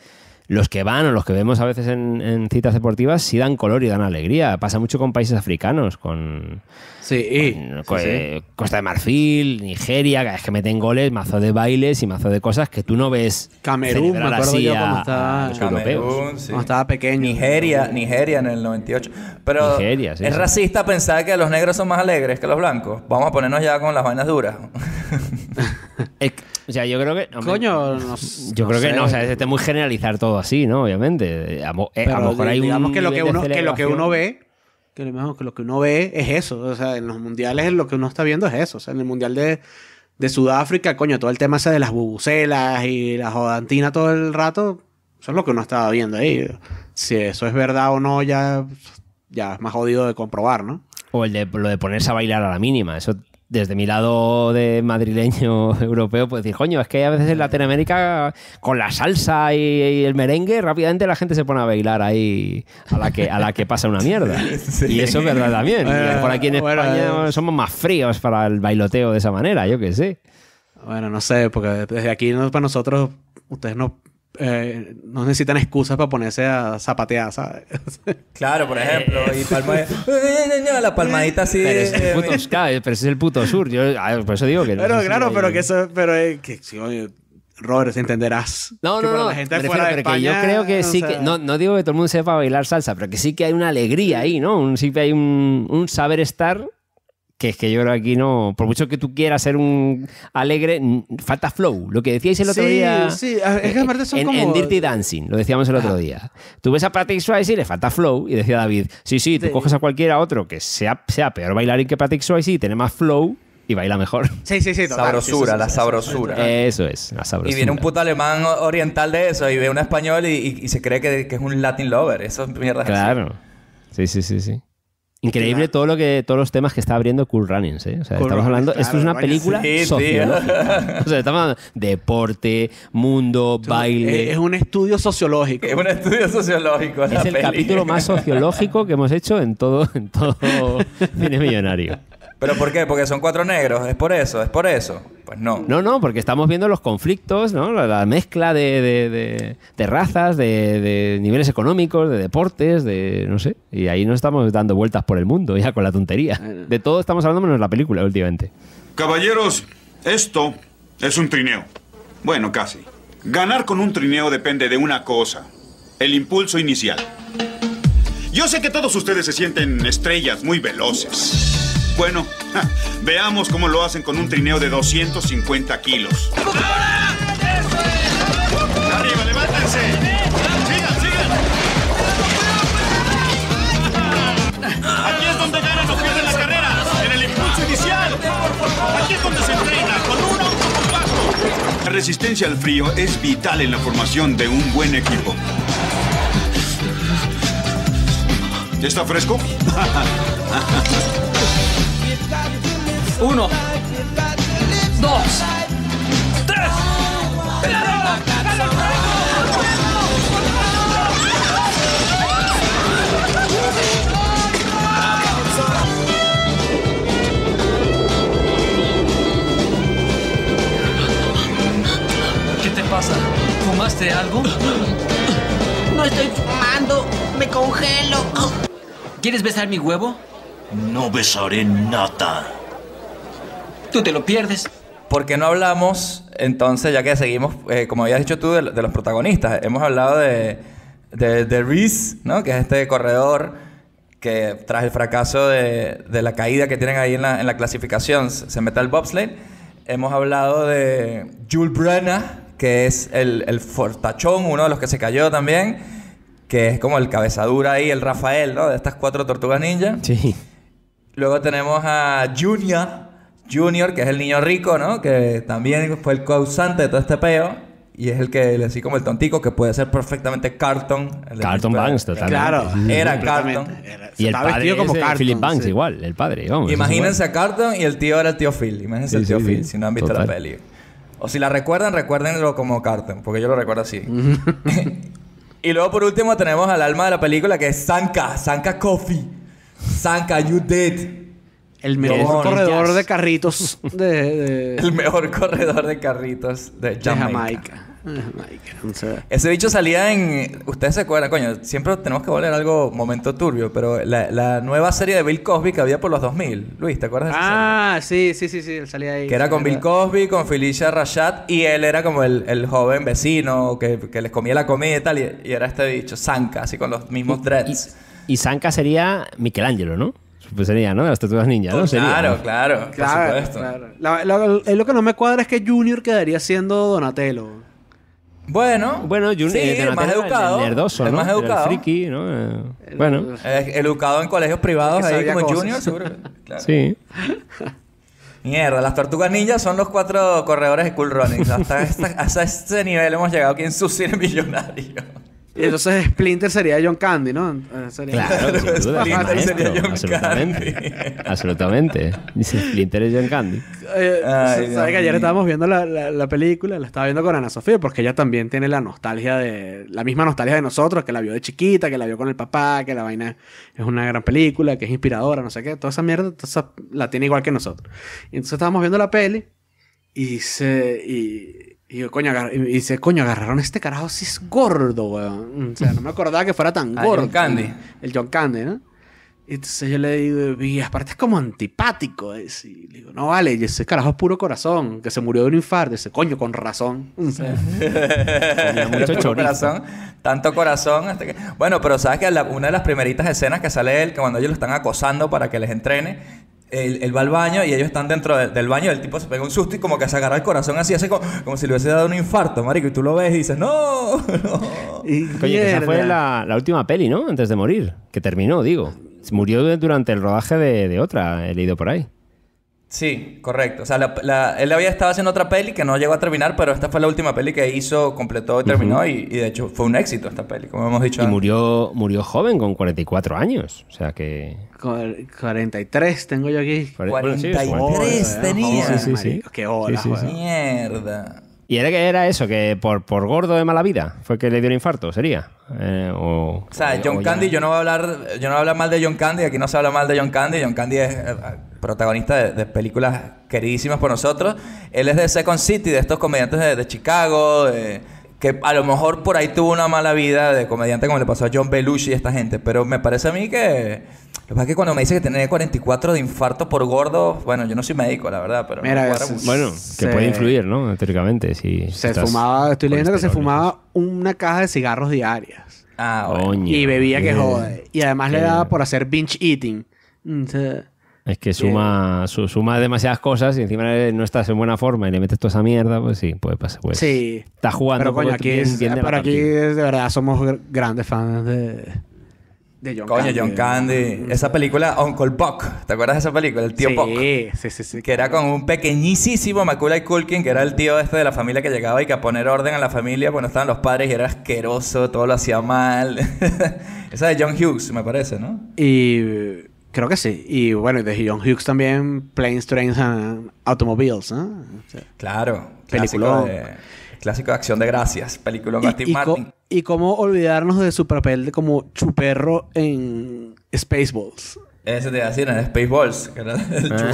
los que van o los que vemos a veces en, citas deportivas sí dan color y dan alegría. Pasa mucho con países africanos, con, sí, eh, Costa de Marfil, Nigeria, cada vez que meten goles, mazo de bailes y mazo de cosas que tú no ves. Camerún, me acuerdo yo cómo estaba, Camerún, estaba pequeño. Nigeria, Nigeria en el 98. Pero es racista pensar que los negros son más alegres que los blancos. Vamos a ponernos ya con las vainas duras. *laughs* O sea, yo creo que. Coño, yo creo que no, o sea, es muy generalizar todo así, ¿no? Obviamente. A, eh, lo mejor digamos que lo que, uno, ve. Que lo que uno ve es eso. O sea, en los mundiales lo que uno está viendo es eso. O sea, en el mundial de, Sudáfrica, coño, todo el tema ese de las bubucelas y la jodantina todo el rato, son lo que uno estaba viendo ahí. Si eso es verdad o no, ya, ya es más jodido de comprobar, ¿no? O el lo de ponerse a bailar a la mínima, eso desde mi lado de madrileño *laughs* europeo, pues decir, coño, es que a veces en Latinoamérica con la salsa y, el merengue, rápidamente la gente se pone a bailar ahí a la que, a la que pasa una mierda. *laughs* Y eso es verdad también. por aquí en España eh. somos más fríos para el bailoteo de esa manera, yo qué sé. Bueno, no sé, porque desde aquí para nosotros, ustedes no eh, no necesitan excusas para ponerse a zapatear, ¿sabes? *laughs* Claro, por eh, ejemplo. y eh. palma *laughs* la palmadita así. Pero es el puto, pero ese es el puto sur. Yo, ah, por eso digo que. Pero, claro, pero que eso. Pero, que, si, Robert, entenderás. No, no, no. yo creo que sí que. No, no, digo que todo el mundo sepa bailar salsa, pero que sí que hay una alegría ahí, ¿no? Un, sí que hay un, un saber estar que es que yo creo que aquí no, por mucho que tú quieras ser un alegre, falta flow. Lo que decíais el otro día. Sí, es que eh, como... en Dirty Dancing, lo decíamos el otro ah. día. Tú ves a Patrick Swayze y le falta flow. Y decía David, sí, sí, tú coges a cualquiera otro que sea, sea peor bailarín que Patrick Swayze y tiene más flow y baila mejor. Sí, sí, sí. Sabrosura, la sabrosura. Eso es, la sabrosura. Y viene un puto alemán oriental de eso y ve un español y, se cree que, es un Latin lover. Eso es mierda. Claro. Sí, sí, sí, sí. Increíble todo lo que, todos los temas que está abriendo Cool Runnings, ¿eh? O sea, estamos hablando, esto es una película deporte, mundo, baile. Es un estudio sociológico. Es un estudio sociológico. Es el capítulo más *laughs* sociológico que hemos hecho en todo, en todo *laughs* Cine Millonario. ¿Pero por qué? Porque son cuatro negros, es por eso, es por eso. Pues no. No, no, porque estamos viendo los conflictos, ¿no? La, mezcla de, razas, de, niveles económicos, de deportes, de. no sé. Y ahí no estamos dando vueltas por el mundo, ya con la tontería. Eh. De todo estamos hablando menos la película últimamente. Caballeros, esto es un trineo. Bueno, casi. Ganar con un trineo depende de una cosa: el impulso inicial. Yo sé que todos ustedes se sienten estrellas muy veloces. Bueno, veamos cómo lo hacen con un trineo de 250 kilos. ¡Ahora! ¡Arriba, levántense! ¡Sigan, sigan! Aquí es donde ganan o pierden la carrera, en el impulso inicial. Aquí es donde se entrena, con un auto compacto. La resistencia al frío es vital en la formación de un buen equipo. ¿Está fresco? *laughs* Uno. Dos. Tres. ¿Qué te pasa? ¿Fumaste algo? No estoy fumando. Me congelo. ¿Quieres besar mi huevo? No besaré nada. Tú te lo pierdes. Porque no hablamos, entonces, ya que seguimos, eh, como habías dicho tú, de, los protagonistas? Hemos hablado de, de, de Reese, ¿no? Que es este corredor que tras el fracaso de, de, la caída que tienen ahí en la, clasificación se mete al bobsleigh. Hemos hablado de Jules Brana, que es el, el, fortachón, uno de los que se cayó también, que es como el cabezadura ahí, el Rafael, ¿no? De estas cuatro tortugas ninja. Sí. Luego tenemos a Junior, Junior, que es el niño rico, ¿no? Que también fue el causante de todo este peo. Y es el que así como el tontico, que puede ser perfectamente Carton carton Banks, totalmente. Claro, era Carton y el padre como Philip Banks, igual, el padre. Imagínense a Carton y el tío era el tío Phil. Imagínense el tío Phil, si no han visto la peli. O si la recuerdan, recuérdenlo como Carton porque yo lo recuerdo así. *laughs* *laughs* y luego, por último, tenemos al alma de la película, que es Sanka, Sanka Coffee. Sanka, you did. El mejor corredor de carritos *laughs* El mejor corredor de carritos de Jamaica. Jamaica. Ese bicho salía en... Ustedes se acuerdan, coño, siempre tenemos que volver a algo momento turbio, pero la, nueva serie de Bill Cosby que había por los 2000, Luis, ¿te acuerdas de Ah, esa serie? Ah, sí, sí, sí, sí, salía ahí. Que era con Bill Cosby, con Felicia Rashad, y él era como el, joven vecino que, les comía la comida y tal, y, era este bicho, Sanka, así con los mismos dreads. Y Sanka sería Michelangelo, ¿no? Pues sería, ¿no? De las tortugas ninja, ¿no? Oh, claro, claro, claro. Por supuesto. Claro. lo que no me cuadra es que Junior quedaría siendo Donatello. Bueno, bueno Junior es eh, el más educado, el, nerdoso, más educado, el friki, ¿no? Eh, el, bueno, eh, educado en colegios privados ahí como Junior, seguro. *laughs* Sí. *laughs* Mierda, las tortugas ninjas son los cuatro corredores de Cool Runnings. Hasta, este nivel hemos llegado aquí en su millonario. Y entonces Splinter sería John Candy, ¿no? Eh, sería... Claro, absolutamente. Candy. Absolutamente. Dice Splinter es John Candy. Eh, ¿Sabes que ayer estábamos viendo la, película? La estaba viendo con Ana Sofía porque ella también tiene la nostalgia de... La misma nostalgia de nosotros, que la vio de chiquita, que la vio con el papá, que la vaina es una gran película, que es inspiradora, no sé qué. Toda esa mierda la tiene igual que nosotros. Y entonces estábamos viendo la peli y se... Y coño, dice, coño, agarraron este carajo si es gordo, weón. O sea, no me acordaba que fuera tan ah, gordo. El John Candy. El John Candy, ¿no? Y entonces yo le digo, y aparte es como antipático. Y le digo, no vale, ese carajo es puro corazón, que se murió de un infarto. Y dice, coño, con razón. *laughs* mucho corazón, tanto corazón. Hasta que... Bueno, pero sabes que una de las primeritas escenas que sale él, que cuando ellos lo están acosando para que les entrene, él, va al baño y ellos están dentro del baño. El tipo se pega un susto y como que se agarra el corazón así, hace como, si le hubiese dado un infarto, marico. Y tú lo ves y dices, no, *laughs* esa fue la, última peli, ¿no? Antes de morir, que terminó, digo. Murió durante el rodaje de, de otra, he leído por ahí. Sí, correcto. O sea, él había estado haciendo otra peli que no llegó a terminar, pero esta fue la última peli que hizo, completó y terminó. y, de hecho fue un éxito esta peli, como hemos dicho. Y murió, murió joven con 44 años. O sea que. 43 tengo yo aquí. 43 tenía. sí, sí, sí. Qué hola, Mierda. ¿Y era, era eso? ¿Que por, por gordo de mala vida fue que le dio un infarto? ¿Sería? Eh, o, sea, John Candy, yo no, voy a hablar, yo no mal de John Candy, aquí no se habla mal de John Candy, John Candy es eh, protagonista de, películas queridísimas por nosotros, él es de Second City, de estos comediantes de, de Chicago, de que a lo mejor por ahí tuvo una mala vida de comediante como le pasó a John Belushi y esta gente, pero me parece a mí que... Lo que pasa es que cuando me dice que tenía 44 de infarto por gordo, bueno, yo no soy médico, la verdad, pero... bueno, que puede influir, ¿no? Teóricamente, si... Se fumaba, estoy leyendo que se fumaba una caja de cigarros diarias. Ah, bueno. y bebía que jode. Y además le daba por hacer binge eating. Mm, es que suma, suma demasiadas cosas y encima no estás en buena forma y le metes toda esa mierda, pues sí, puede pasar. Pues, sí. está jugando. Pero coño, aquí, es, de aquí de verdad somos grandes fans de, de John Coño, Candy. John Candy. Esa película, Uncle Buck. ¿Te acuerdas de esa película? El tío Buck. Sí, sí, sí. Que era con un pequeñísimo Macaulay Culkin, que era el tío este de la familia que llegaba y que a poner orden a la familia bueno estaban los padres y era asqueroso, todo lo hacía mal. *laughs* esa de John Hughes, me parece, ¿no? Y... Creo que sí. Y bueno, y de John Hughes también, Planes, Trains and Automobiles, claro. Clásico de, acción de gracias. Película de Martin y, y cómo olvidarnos de su papel de como chuperro en Spaceballs. Ese te iba a decir, en Spaceballs.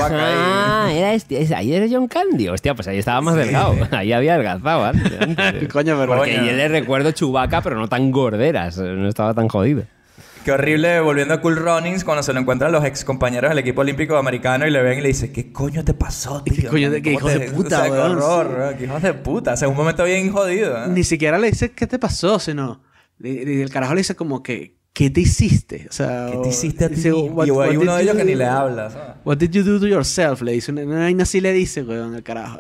Ah, ahí. Era este, ahí era John Candy. Hostia, pues ahí estaba más delgado. *laughs* Ahí había adelgazado antes. *laughs* Coño, Porque yo le recuerdo Chubaca, pero no tan gorderas. No estaba tan jodido. Qué horrible volviendo a Cool Runnings cuando se lo encuentran los ex compañeros del equipo olímpico americano y le ven y le dicen, ¿qué coño te pasó, tío? ¿Qué coño hijo de puta, Qué horror, qué de puta. O sea, un momento bien jodido. ¿eh? Ni siquiera le dice qué te pasó, sino. El carajo le dice como que, ¿qué te hiciste? O sea, ¿qué te hiciste a ti? y hay uno de ellos que ni le habla. ¿sabes? What did you do to yourself? Le dice. Una ni así le dice, weón, el carajo.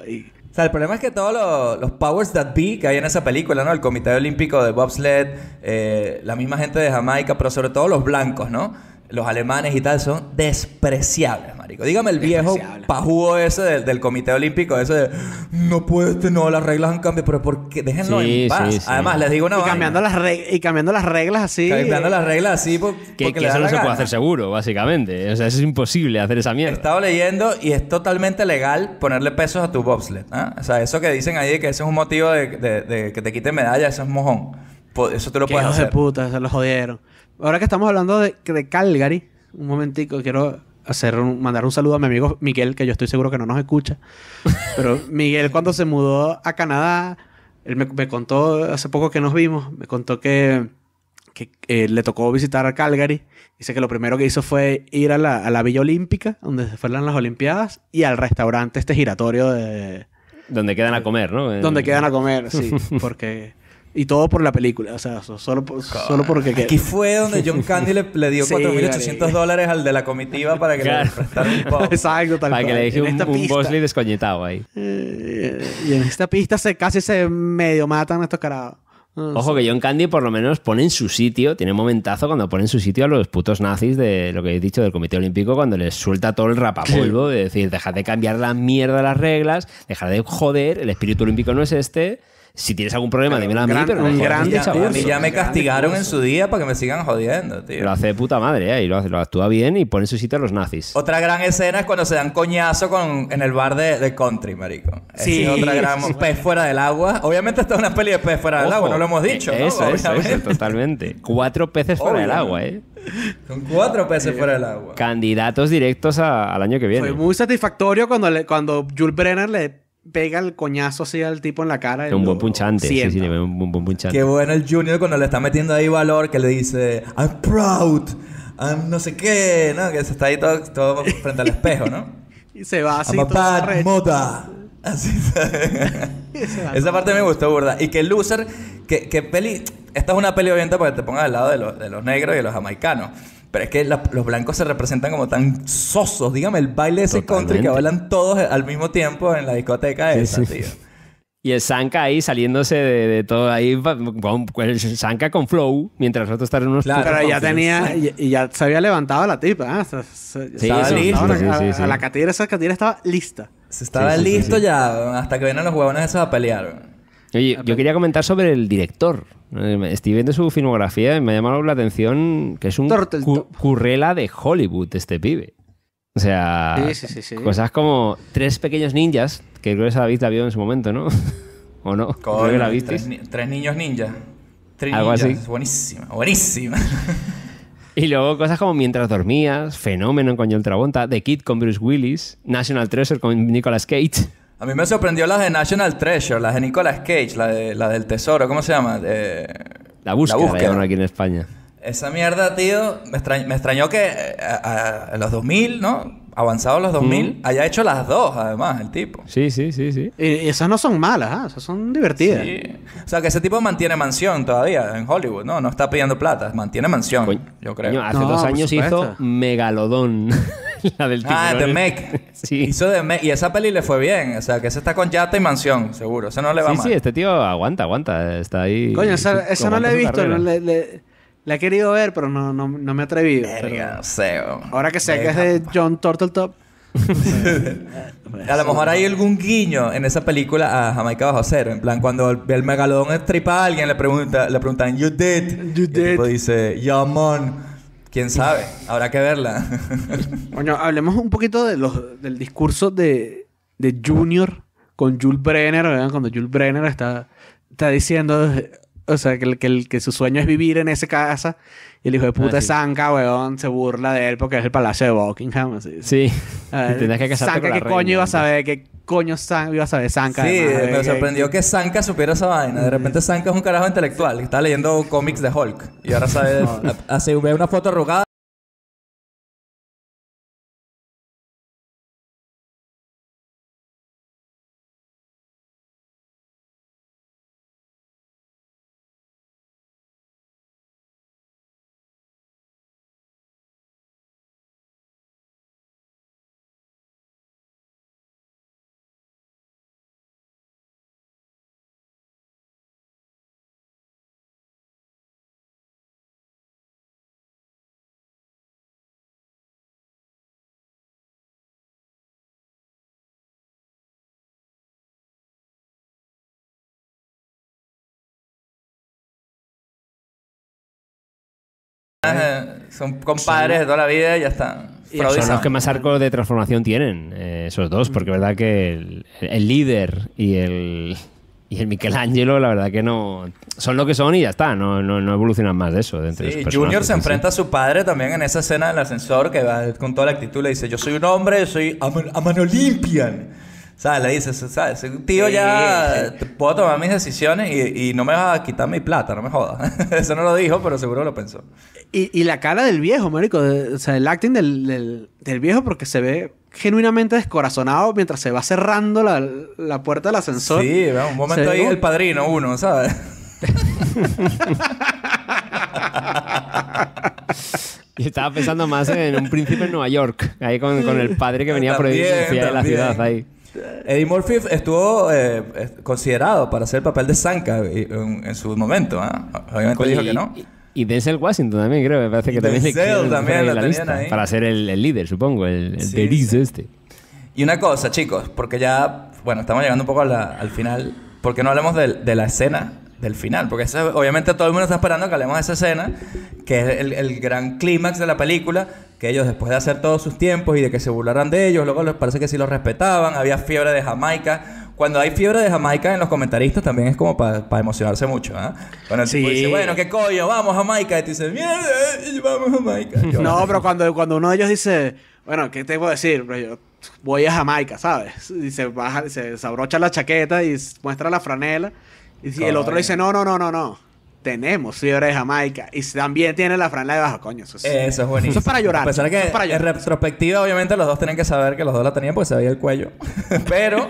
O sea, el problema es que todos los, los powers that be que hay en esa película, ¿no? El Comité Olímpico de Bobsled, eh, la misma gente de Jamaica, pero sobre todo los blancos, ¿no? los alemanes y tal son despreciables, marico. Dígame el viejo pajugo ese del, Comité Olímpico, ese de no puedes, este, no, las reglas han cambiado, pero ¿por qué? déjenlo en paz. Además, les digo una y cambiando las y cambiando las reglas así. Cambiando las reglas así porque que eso no se puede hacer seguro, básicamente. O sea, es imposible hacer esa mierda. He estado leyendo y es totalmente legal ponerle pesos a tu bobsled. ¿ah? O sea, eso que dicen ahí que ese es un motivo de, que te quiten medalla, eso es mojón. Eso tú lo puedes hacer. de puta, se lo jodieron. Ahora que estamos hablando de, Calgary, un momentico, quiero hacer mandar un saludo a mi amigo Miguel, que yo estoy seguro que no nos escucha. *laughs* Pero Miguel cuando se mudó a Canadá, él me, contó hace poco que nos vimos, me contó que, eh, le tocó visitar a Calgary. Dice que lo primero que hizo fue ir a la, Villa Olímpica, donde se fueron las Olimpiadas, y al restaurante este giratorio de... Donde quedan a comer, ¿no? Donde eh. quedan a comer, sí. *laughs* Porque y todo por la película, o sea, solo, solo porque... Aquí fue donde John *laughs* Candy le, le dio 4.800 dólares al de la comitiva para que le prestara un *laughs* Para que le un, Bosley descoñetado ahí. Eh, eh, y en esta pista se, casi se medio matan estos carados. Ojo que John Candy por lo menos pone en su sitio, tiene un momentazo cuando pone en su sitio a los putos nazis de lo que he dicho del Comité Olímpico, cuando les suelta todo el rapapolvo, de decir, dejad de cambiar la mierda las reglas, dejad de joder, el espíritu olímpico no es este si tienes algún problema, dime a mí, pero un gran A mí ya me castigaron en su día para que me sigan jodiendo, tío. Lo hace de puta madre, ¿eh? Y lo, actúa bien y pone en su sitio a los nazis. Otra gran escena es cuando se dan coñazo con, en el bar de, Country, marico. Sí. Es otra gran... Pez fuera del agua. Obviamente esta es una peli de pez fuera del agua, no lo hemos eh, dicho, Eso, ¿no? eso, totalmente. Cuatro peces fuera del agua, ¿eh? Son *laughs* cuatro peces fuera del agua. Candidatos directos al año que viene. Fue muy satisfactorio cuando, cuando Jules Brenner le pega el coñazo así al tipo en la cara. Un buen punchante. sí Sí, sí, un buen punchante. Qué bueno el Junior cuando le está metiendo ahí valor, que le dice, I'm proud, I'm no sé qué, ¿no? Que está ahí todo, frente al espejo, ¿no? *laughs* y se va así. I'm todo a bad *laughs* *laughs* Esa parte me gustó, burda. Y que el Loser, que, que peli. Esta es una peli obviamente para que te pongas al lado de, los, de los negros y de los jamaicanos. Pero es que los blancos se representan como tan sosos. Dígame el baile de ese country que bailan todos al mismo tiempo en la discoteca esa, tío. Y el Sanka ahí saliéndose de, todo ahí, con, pues el con flow, mientras nosotros estar en unos... Claro, pero ya tenía, y, ya se había levantado la tipa, ¿eh? estaba lista. a, la catira, esa catira estaba lista. Se estaba listo ya, hasta que vienen los huevones esos a pelear. Oye, yo quería comentar sobre el director. Eh, estoy viendo su filmografía y me ha llamado la atención que es un currela de Hollywood este pibe. O sea, cosas como Tres Pequeños Ninjas, que creo que David la vio en su momento, ¿no? *laughs* ¿O no? Tres, Niños ninjas. Tres ninjas. Buenísima, buenísima. *laughs* Y luego cosas como Mientras dormías, Fenómeno con John Travolta, The Kid con Bruce Willis, National Treasure con Nicolas Cage. A mí me sorprendió las de National Treasure, las de Nicolas Cage, la, de, del Tesoro, ¿cómo se llama? la busca. la aquí en España. Esa mierda, tío, me, extrañó, que en eh, los 2000, ¿no? Avanzado los 2000, haya hecho las dos, además, el tipo. Sí, sí, sí, sí. Y esas no son malas, ¿ah? esas son divertidas. O sea, que ese tipo mantiene mansión todavía en Hollywood, ¿no? No está pidiendo plata, mantiene mansión, yo creo. hace dos años hizo Megalodón. *laughs* la del tipo. Ah, The Meg. *laughs* sí. Hizo The Y esa peli le fue bien. O sea, que ese está con yata y mansión, seguro. Eso no le va mal. Sí, sí, este tío aguanta, aguanta. Está ahí. Coño, esa, no la he visto. La he querido ver, pero no, no, me he atrevido. sé, Ahora que sé que es de John Turtletop. *laughs* a lo mejor hay algún guiño en esa película a Jamaica bajo cero. En plan, cuando el, el megalodón estripa a alguien, le, pregunta, le preguntan, You did. You y dice, yo Quién sabe, habrá que verla. bueno, *laughs* hablemos un poquito de del discurso de, de Junior con Jules Brenner. Cuando Jules Brenner está, está diciendo o sea, que, que, que su sueño es vivir en esa casa. Y el hijo de puta ah, Sanka, weón, se burla de él porque es el palacio de Buckingham. Sí. *laughs* Tienes que casarte Sanka, ¿qué coño iba a saber? ¿Qué coño iba a saber Sanka? Sí, me, sorprendió que Sanka supiera esa vaina. De repente Sanka es un carajo intelectual. Está leyendo cómics de Hulk. Y ahora sabe... hace, *laughs* ve una foto arrugada Son compadres de toda la vida y ya está Y son los que más arcos de transformación tienen, eh, esos dos, mm. porque verdad que el, líder y el, y el Michelangelo, la verdad que no. Son lo que son y ya está, no, no, evolucionan más de eso. De sí, Junior se enfrenta a su padre también en esa escena del ascensor que va con toda la actitud, le dice: Yo soy un hombre, soy. a mano limpia." ¿Sabes? Le dices, ¿sabes? Tío, ya puedo tomar mis decisiones y, y, no me vas a quitar mi plata, no me jodas. *laughs* Eso no lo dijo, pero seguro lo pensó. Y, y la cara del viejo, marico. O sea, el acting del, del, del, viejo porque se ve genuinamente descorazonado mientras se va cerrando la, la puerta del ascensor. Sí, un momento ahí el padrino uno, ¿sabes? *laughs* Y estaba pensando más en un príncipe en Nueva York, ahí con, con el padre que venía el prohibido de la ciudad ahí. Eddie Murphy estuvo eh, considerado para hacer el papel de Sanka eh, en, su momento. ¿ah? Obviamente dijo que no. Y, Denzel Washington también, creo. Me parece que también, Para ser el, líder, supongo. El, el de este. Y una cosa, chicos, porque ya, bueno, estamos llegando un poco al final. ¿Por qué no hablamos de la escena del final, porque obviamente todo el mundo está esperando que hablemos de esa escena, que es el, gran clímax de la película, que ellos después de hacer todos sus tiempos y de que se burlaran de ellos, luego les parece que sí los respetaban, había fiebre de Jamaica. Cuando hay fiebre de Jamaica en los comentaristas también es como para emocionarse mucho, ¿ah? Bueno, el sí. tipo dice, bueno, qué coño, vamos a Jamaica, y te dice, mierda, vamos a Jamaica. *laughs* no, pero cuando, cuando uno de ellos dice, bueno, ¿qué te puedo decir? Pero pues yo, voy a Jamaica, ¿sabes? Y se baja, se desabrocha la chaqueta y muestra la franela y el otro dice, no, no, no, no, no. Tenemos fiebre de Jamaica. Y también tiene la franja de bajo coño. Eso es, eso buenísimo. Eso es para llorar. Pues es para llorar. en retrospectiva, obviamente, los dos tienen que saber que los dos la tenían porque se veía el cuello. *laughs* Pero...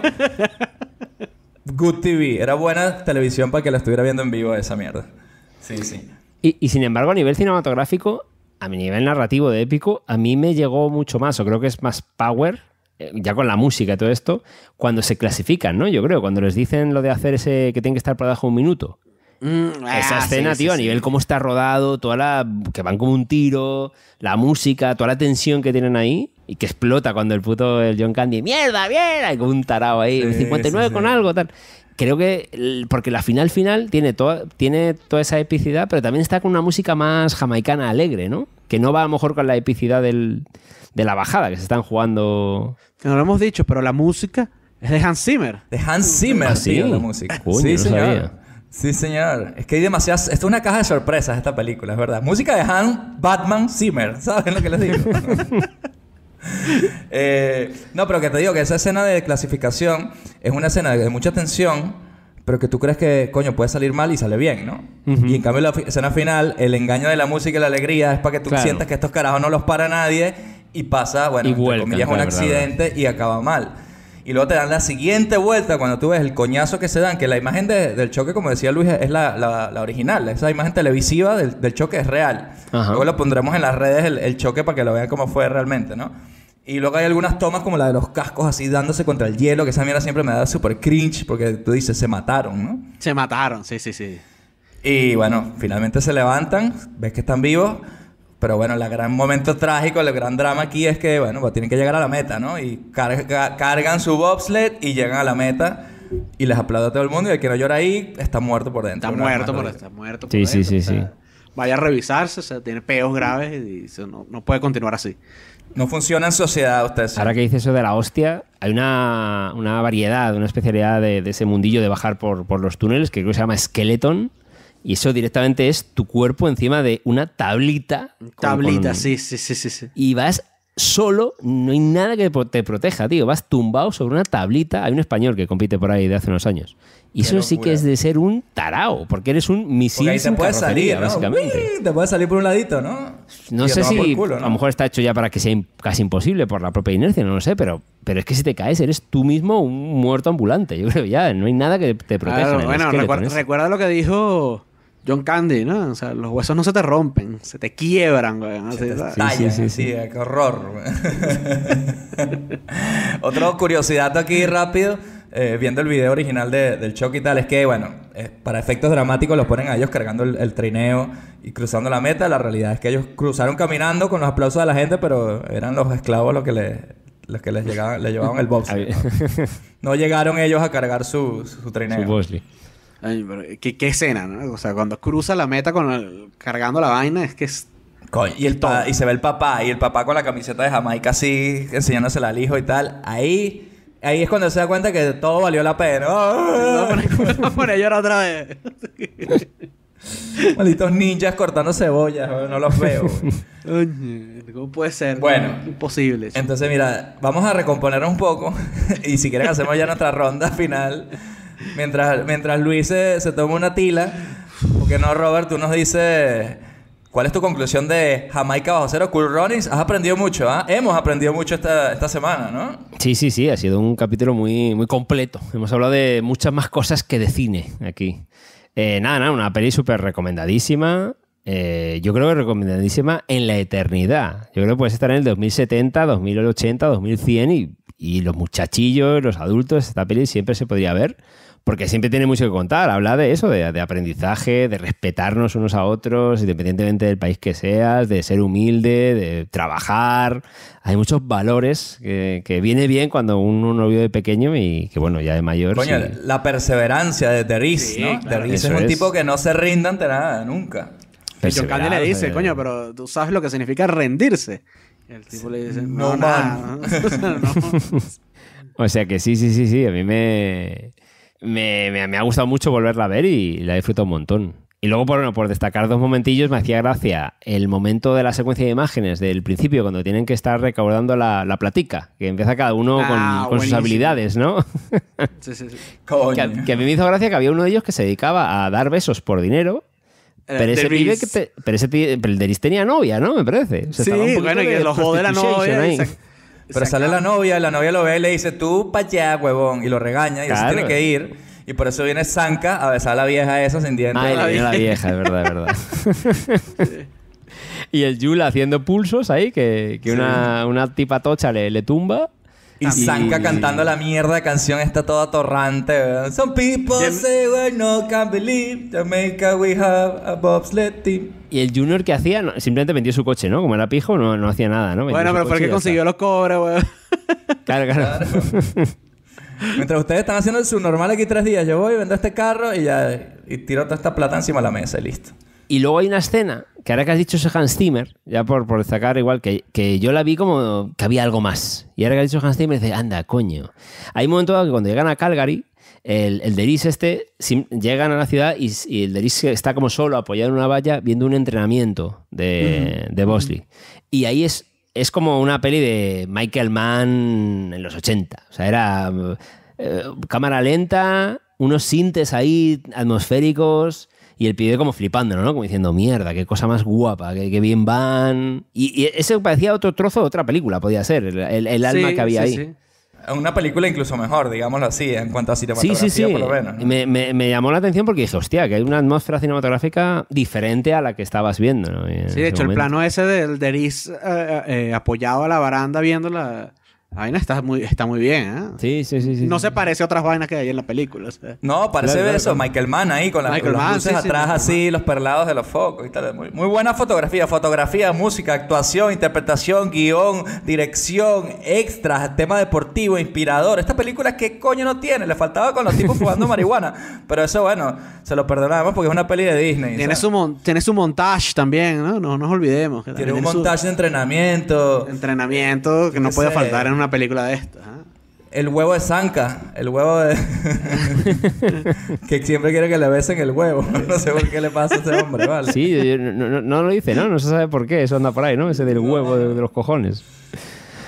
Good TV. Era buena televisión para que la estuviera viendo en vivo esa mierda. Sí, sí. Y, y sin embargo, a nivel cinematográfico, a mi nivel narrativo de épico, a mí me llegó mucho más, o creo que es más power eh, ya con la música y todo esto, cuando se clasifican, ¿no? Yo creo, cuando les dicen lo de hacer ese que tienen que estar por debajo un minuto. Mm, ah, esa escena, tío, a nivel como cómo está rodado, toda la. que van como un tiro, la música, toda la tensión que tienen ahí y que explota cuando el puto el John Candy, ¡mierda, mierda! Hay como un tarado ahí, 59 con algo, tal creo que porque la final final tiene toda tiene toda esa epicidad pero también está con una música más jamaicana alegre no que no va a lo mejor con la epicidad del de la bajada que se están jugando. Que no lo hemos dicho, pero la música es de Hans Zimmer. De Hans Zimmer, ah, sí? la música. sí, señor. Sí, señor. Es que hay demasiadas. Esto es una caja de sorpresas, esta película, es verdad. Música de Hans... Batman Zimmer, ¿saben lo que les digo? *laughs* Eh, no, pero que te digo que esa escena de clasificación es una escena de mucha tensión, pero que tú crees que, coño, puede salir mal y sale bien, ¿no? Y en cambio, la escena final, el engaño de la música y la alegría es para que tú sientas que estos carajos no los para nadie y pasa, bueno, y comillas, un accidente y acaba mal. Y luego te dan la siguiente vuelta cuando tú ves el coñazo que se dan, que la imagen del choque, como decía Luis, es la, la, original. Esa imagen televisiva del, choque es real. Luego lo pondremos en las redes el, choque para que lo vean cómo fue realmente, ¿no? Y luego hay algunas tomas como la de los cascos así dándose contra el hielo, que esa mierda siempre me da súper cringe porque tú dices, se mataron, ¿no? Se mataron, sí, sí, sí. Y bueno, finalmente se levantan, ves que están vivos. Pero bueno, el gran momento trágico, el gran drama aquí es que, bueno, pues tienen que llegar a la meta, ¿no? Y cargan su bobsled y llegan a la meta y les aplaude a todo el mundo y el que no llora ahí está muerto por dentro. Está muerto, por, está muerto por sí, Sí, sí, sí. Vaya a revisarse, o sea, tiene peos graves y, no, puede continuar así. No funciona en sociedad ustedes. Ahora que dice eso de la hostia, hay una, variedad, una especialidad de, ese mundillo de bajar por, por los túneles que creo que se llama Skeleton y eso directamente es tu cuerpo encima de una tablita. Tablita, sí, sí, sí, sí. Y vas solo, no hay nada que te proteja, tío. Vas tumbado sobre una tablita. Hay un español que compite por ahí de hace unos años. Y eso sí que es de ser un tarao, porque eres un misil. ahí te puedes salir, básicamente. te puedes salir por un ladito, ¿no? No sé si a lo mejor está hecho ya para que sea casi imposible por la propia inercia, no lo sé, pero, pero es que si te caes eres tú mismo un muerto ambulante. Yo creo ya, no hay nada que te proteja. bueno, recuerda lo que dijo John Candy, ¿no? O sea, los huesos no se te rompen, se te quiebran, güey. sí, sí, sí, qué horror. *laughs* Otra curiosidad aquí rápido, eh, viendo el video original del choque y tal, es que, bueno, eh, para efectos dramáticos los ponen a ellos cargando el, trineo y cruzando la meta. La realidad es que ellos cruzaron caminando con los aplausos de la gente, pero eran los esclavos los que les, les llevaban el *laughs* box. ¿no? llegaron ellos a cargar su, su trineo. Su ¿Qué, qué escena, ¿no? O sea, cuando cruza la meta con cargando la vaina, es que es Coño, y, el y se ve el papá, y el papá con la camiseta de Jamaica así, enseñándosela al hijo y tal. Ahí, ahí es cuando se da cuenta que todo valió la pena. *laughs* ¡Oh! ¡Ah! No a llorar otra vez. *laughs* Malditos ninjas cortando cebollas, no los veo. ¿Cómo puede ser? Bueno, imposible. Entonces, mira, vamos a recomponer un poco. *laughs* y si quieren, hacemos ya nuestra ronda final mientras, mientras Luis se, toma una tila, porque no, Robert, tú nos dices. ¿Cuál es tu conclusión de Jamaica bajo cero? Cool Runnings, has aprendido mucho, ¿ah? Hemos aprendido mucho esta, esta, semana, ¿no? Sí, sí, sí, ha sido un capítulo muy, muy completo. Hemos hablado de muchas más cosas que de cine aquí. Eh, nada, nada, una peli súper recomendadísima. Eh, yo creo que recomendadísima en la eternidad. Yo creo que puedes estar en el 2070, 2080, 2100 y, y los muchachillos, los adultos, esta peli siempre se podría ver porque siempre tiene mucho que contar. Habla de eso, de, aprendizaje, de respetarnos unos a otros, independientemente del país que seas, de ser humilde, de trabajar. Hay muchos valores que, que viene bien cuando uno lo vio de pequeño y que, bueno, ya de mayor. Coño, la perseverancia de Terry, ¿no? Claro. es un tipo que no se rinde ante nada, nunca. John Candy le dice, eh. coño, pero tú sabes lo que significa rendirse. El tipo le dice, no, no, *laughs* *laughs* o sea que sí, sí, sí, sí, a mí me me, ha gustado mucho volverla a ver y la he disfrutado un montón. Y luego, por, bueno, por destacar dos momentillos, me hacía gracia el momento de la secuencia de imágenes del principio, cuando tienen que estar recaudando la, plática platica, que empieza cada uno ah, con, sus habilidades, ¿no? *laughs* Sí, sí, sí. Que, a mí me hizo gracia que había uno de ellos que se dedicaba a dar besos por dinero. Pero ese, pero el tenía novia, ¿no? Me parece. bueno, lo la novia. Pero sale la novia, la novia lo ve y le dice, tú pa' allá, huevón, y lo regaña, y tiene que ir. Y por eso viene Sanka a besar a la vieja esa sin dientes. Ay, la vieja, la vieja, es verdad, es verdad. *laughs* y el Yula haciendo pulsos ahí, que, una, tipa tocha le, le tumba y Sanka cantando la mierda de canción está toda torrante. Son Some people say we no can believe Jamaica we have a bobsled team. Y el Junior que hacía, simplemente vendió su coche, ¿no? Como era pijo, no, no hacía nada, ¿no? bueno, pero que consiguió los cobros, weón. *laughs* Claro, claro. Mientras ustedes están haciendo el normal aquí tres días, yo voy, vendo este carro y ya y tiro toda esta plata encima de la mesa y listo. Y luego hay una escena, que ahora que has dicho ese Hans Zimmer, ya por, por destacar igual, que, que, yo la vi como que había algo más. Y ahora que has dicho Hans Zimmer, dice, anda, coño. Hay un momento dado que cuando llegan a Calgary, el, el Deris este, llegan a la ciudad y, el Deris está como solo apoyado en una valla viendo un entrenamiento de, de Bosley. Y ahí es, es como una peli de Michael Mann en los 80. O sea, era eh, cámara lenta, unos sintes ahí atmosféricos y el pibe como flipándolo, ¿no? Como diciendo, mierda, qué cosa más guapa, qué, bien van. Y, ese parecía otro trozo de otra película, podía ser, el, alma que había sí, ahí. Sí. Una película incluso mejor, digámoslo así, en cuanto a cinematografía, sí, sí, sí. por lo menos. Me, me, me, llamó la atención porque dije, hostia, que hay una atmósfera cinematográfica diferente a la que estabas viendo. ¿no? Sí, de hecho, el plano ese del Deris eh, eh, eh, apoyado a la baranda viendo la, vaina está muy, está muy bien, ¿eh? Sí, sí, sí. no se parece a otras vainas que hay en la película. No, parece eso. Michael Mann ahí con las atrás así, los perlados de los focos y tal. Muy, buena fotografía. Fotografía, música, actuación, interpretación, guión, dirección, extras, tema deportivo, inspirador. Esta película, ¿qué coño no tiene? Le faltaba con los tipos jugando *laughs* marihuana. Pero eso, bueno, se lo perdonamos porque es una peli de Disney. Tiene, su, montaje también, ¿no? No nos olvidemos. Que tiene un montaje de entrenamiento. Entrenamiento que no puede faltar en una una película de estas. ¿eh? El huevo de Zanca, el huevo de. *laughs* que siempre quiere que le besen el huevo. no sé por qué le pasa a ese hombre, ¿vale? Sí, no, no, lo dice, ¿no? No se sabe por qué, eso anda por ahí, ¿no? Ese del huevo de, los cojones.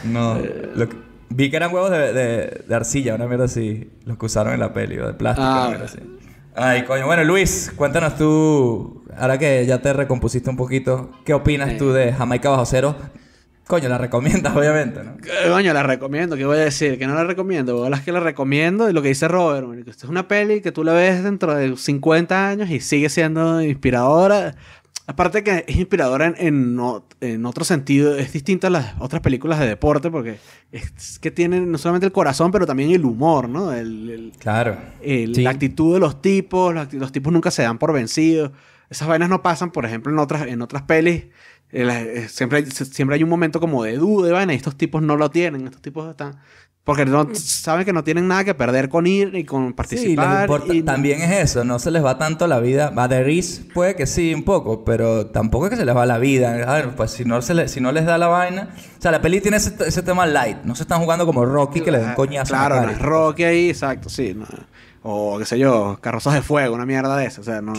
No, lo que... vi que eran huevos de, arcilla, una mierda así, los que usaron en la peli, de plástico, una ah. mierda así. Ay, coño. Bueno, Luis, cuéntanos tú, ahora que ya te recompusiste un poquito, ¿qué opinas tú de Jamaica Bajo Cero? Coño, la recomiendas, *laughs* obviamente, ¿no? Eh, coño, la recomiendo. ¿Qué voy a decir? Que no la recomiendo. Las que la recomiendo y lo que dice Robert, que es una peli que tú la ves dentro de 50 años y sigue siendo inspiradora. Aparte que es inspiradora en, en, otro sentido, es distinta a las otras películas de deporte porque es que tienen no solamente el corazón, pero también el humor, ¿no? claro. La actitud de los tipos, los, los tipos nunca se dan por vencidos. Esas vainas no pasan, por ejemplo, en otras, en otras pelis eh, eh, siempre, hay, siempre hay un momento como de duda, y estos tipos no lo tienen, estos tipos están... Porque no, mm. saben que no tienen nada que perder con ir y con participar. Sí, también es eso, no se les va tanto la vida. A The Reese puede que sí, un poco, pero tampoco es que se les va la vida. A ver, pues si no, se si no les da la vaina. O sea, la peli tiene ese, tema light, no se están jugando como Rocky que le da ah, un Claro, Rocky ahí, exacto, sí. O qué sé yo, carrozas de fuego, una mierda de eso O sea, no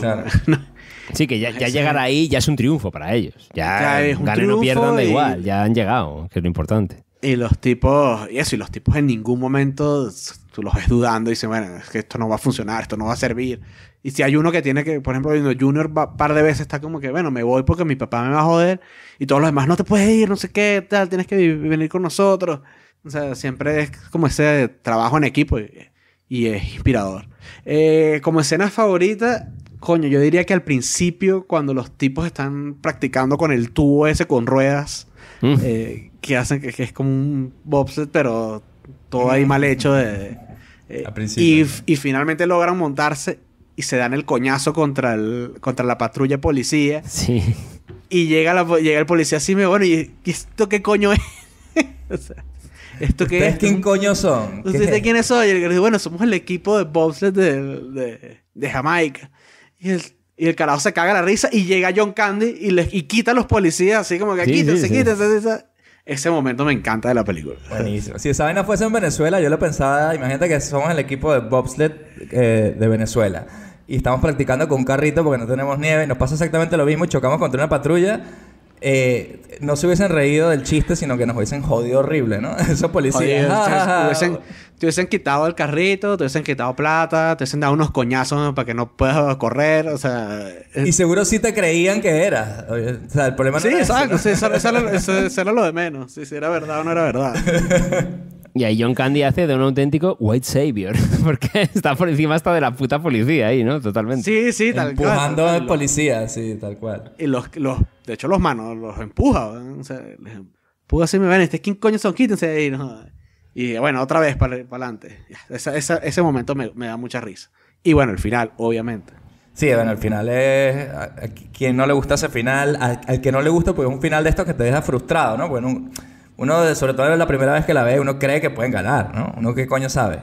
Sí, que ya, ya llegar ahí ya es un triunfo para ellos. Ya, ya ganen o pierdan, da igual, ya han llegado, que es lo importante. Y los tipos, y eso, y los tipos en ningún momento tú los ves dudando y dicen, bueno, es que esto no va a funcionar, esto no va a servir. Y si hay uno que tiene que, por ejemplo, Junior un par de veces está como que, bueno, me voy porque mi papá me va a joder y todos los demás, no te puedes ir, no sé qué, tal, tienes que venir con nosotros. O sea, siempre es como ese trabajo en equipo y, es inspirador. Eh, como escena favorita, Coño, yo diría que al principio, cuando los tipos están practicando con el tubo ese con ruedas, mm. eh, que hacen que, es como un bobsled, pero todo ahí mal hecho de. Eh, y, finalmente logran montarse y se dan el coñazo contra, el, contra la patrulla policía. Y llega, el policía así, me bueno, ¿y esto qué coño es? *laughs* o ¿Esto qué es? quién coño son? ¿Ustedes quiénes son? Y dice, bueno, somos el equipo de bobsled de, de, de Jamaica. Y el, carajo se caga la risa y llega John Candy y, quita a los policías, así como que quítese, quítense, Ese momento me encanta de la película. si esa vaina fuese en Venezuela, yo lo pensaba, imagínate que somos el equipo de bobsled eh, de Venezuela y estamos practicando con un carrito porque no tenemos nieve, nos pasa exactamente lo mismo, chocamos contra una patrulla eh, no se hubiesen reído del chiste, sino que nos hubiesen jodido horrible, ¿no? *laughs* Esos policías. hubiesen, te hubiesen quitado el carrito, te hubiesen quitado plata, te hubiesen dado unos coñazos para que no puedas correr, o sea... Eh. Y seguro sí te creían que era. O sea, el problema no sí, Eso. Sí, *laughs* eso, era lo de menos. si era verdad o no era verdad. *laughs* Y ahí John Candy hace de un auténtico white savior, *laughs* porque está por encima hasta de la puta policía ahí, ¿no? Totalmente. Sí, sí, tal Empujando cual. Empujando al policía, sí, tal cual. Y los, los, de hecho, los manos los empuja, o empuja así, me ven, este, ¿quién coño son? Quítense Y bueno, otra vez para, para adelante. ese momento me, me da mucha risa. Y bueno, el final, obviamente. Sí, bueno, el final es. A, quien no le gusta ese final, al, que no le gusta, pues es un final de estos que te deja frustrado, ¿no? Bueno, pues, un, uno, sobre todo la primera vez que la ve, uno cree que pueden ganar, ¿no? Uno qué coño sabe.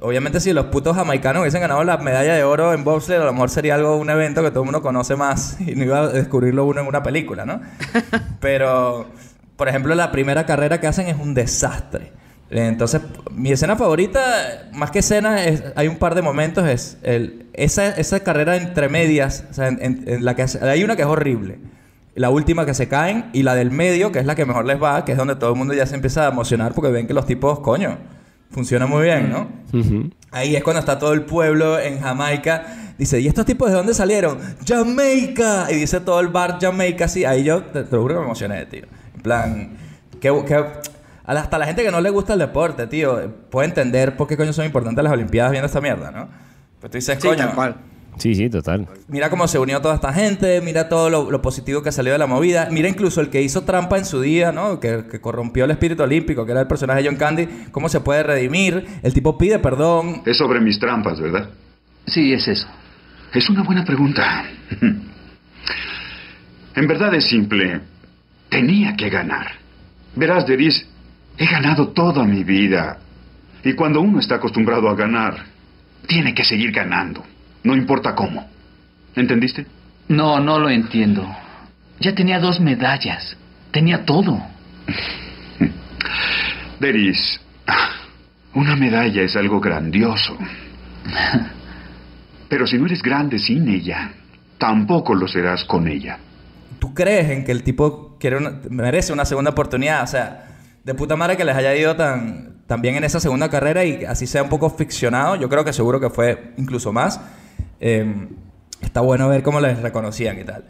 Obviamente si los putos jamaicanos hubiesen ganado la medalla de oro en Bobsled, a lo mejor sería algo, un evento que todo el mundo conoce más *laughs* y no iba a descubrirlo uno en una película, ¿no? *laughs* Pero, por ejemplo, la primera carrera que hacen es un desastre. Entonces, mi escena favorita, más que escena, hay un par de momentos, es esa, carrera entre medias, o sea, en la que hay una que es horrible la última que se caen y la del medio, que es la que mejor les va, que es donde todo el mundo ya se empieza a emocionar porque ven que los tipos, coño, funcionan muy bien, ¿no? Ahí es cuando está todo el pueblo en Jamaica. Dice, ¿y estos tipos de dónde salieron? ¡Jamaica! Y dice todo el bar Jamaica sí Ahí yo te, juro que me emocioné, tío. En plan, que, que, hasta la gente que no le gusta el deporte, tío, puede entender por qué coño son importantes las Olimpiadas viendo esta mierda, ¿no? Pues tú dices, coño. Sí, sí, total. Mira cómo se unió toda esta gente, mira todo lo, positivo que salió de la movida, mira incluso el que hizo trampa en su día, ¿no? Que, que, corrompió el espíritu olímpico, que era el personaje John Candy, cómo se puede redimir, el tipo pide perdón. Es sobre mis trampas, ¿verdad? Sí, es eso. Es una buena pregunta. en verdad es simple. Tenía que ganar. Verás, Deris, he ganado toda mi vida. Y cuando uno está acostumbrado a ganar, tiene que seguir ganando. No importa cómo. ¿Entendiste? No, no lo entiendo. Ya tenía dos medallas. Tenía todo. *laughs* Deris, una medalla es algo grandioso. *laughs* Pero si no eres grande sin ella, tampoco lo serás con ella. ¿Tú crees en que el tipo merece una segunda oportunidad? O sea, de puta madre que les haya ido tan, tan bien en esa segunda carrera y así sea un poco ficcionado. Yo creo que seguro que fue incluso más. Em, está bueno ver cómo les reconocían y tal.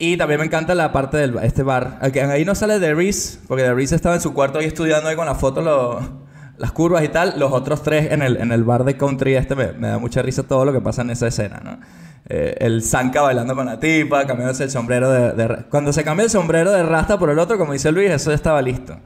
Y también me encanta la parte de este bar. Ahí no sale de Reese, porque de Reese estaba en su cuarto ahí estudiando ahí con la foto las curvas y tal. Los otros tres en el, en el bar de country este me, da mucha risa todo lo que pasa en esa escena, eh, el Zanka bailando con la tipa, cambiándose el sombrero de, Cuando se cambia el sombrero de Rasta por el otro, como dice Luis, eso ya estaba listo.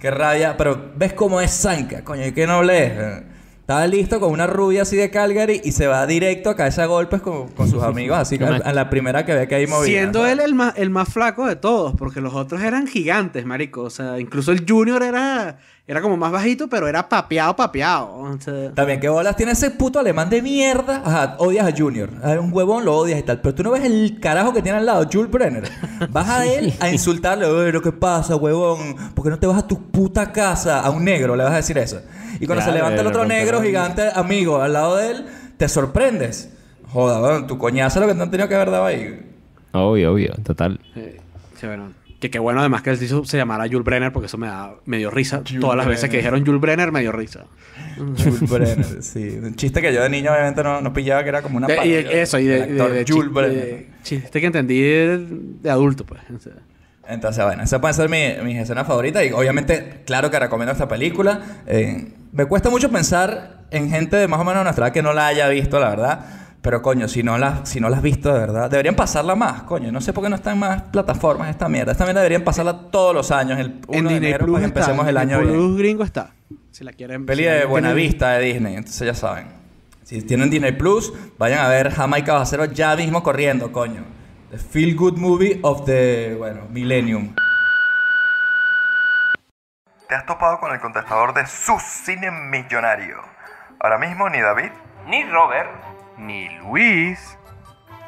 Qué rabia. Pero ves cómo es Zanka coño, qué noble es. Estaba listo con una rubia así de Calgary y se va directo a caerse a golpes con, sus amigos, así *laughs* que a la primera que ve que hay movida. Siendo él el más, el más flaco de todos, porque los otros eran gigantes, marico. O sea, incluso el Junior era, era como más bajito, pero era papeado, papeado. También, ¿qué bolas tiene ese puto alemán de mierda? Ajá, odias a Junior. A un huevón lo odias y tal. Pero tú no ves el carajo que tiene al lado, Jules Brenner. Vas a *laughs* él a insultarle, oye, ¿qué pasa, huevón? ¿Por qué no te vas a tu puta casa? A un negro le vas a decir eso. Y cuando se levanta el otro negro gigante amigo al lado de él, te sorprendes. Joda, bueno, tu coñazo lo que te han tenido que haber dado ahí. Obvio, obvio, total. Sí, sí bueno. Que qué bueno además que se llamara Jules Brenner porque eso me da medio risa. Todas las veces que dijeron Jules Brenner medio risa. Jules Brenner, sí. Un chiste que yo de niño obviamente no, no pillaba que era como una... De, y eso, y de, de, de Jules Brenner. chiste que entendí de, adulto, pues. O entonces, bueno, esa puede ser mi, escena favorita Y obviamente, claro que recomiendo esta película. Eh, me cuesta mucho pensar en gente de más o menos nuestra que no la haya visto, la verdad. Pero coño, si no la si no la has visto de verdad, deberían pasarla más, coño. No sé por qué no están más plataformas esta mierda. Esta mierda deberían pasarla todos los años, el 1 en de Disney enero, Plus empecemos el año Disney Plus gringo está. Si la quieren Peli si de Vista de Disney, entonces ya saben. Si tienen Disney Plus, vayan a ver Jamaica Bacero ya mismo corriendo, coño. The Feel Good Movie of the, bueno, Millennium. Te has topado con el contestador de su cine millonario. Ahora mismo ni David, ni Robert, ni Luis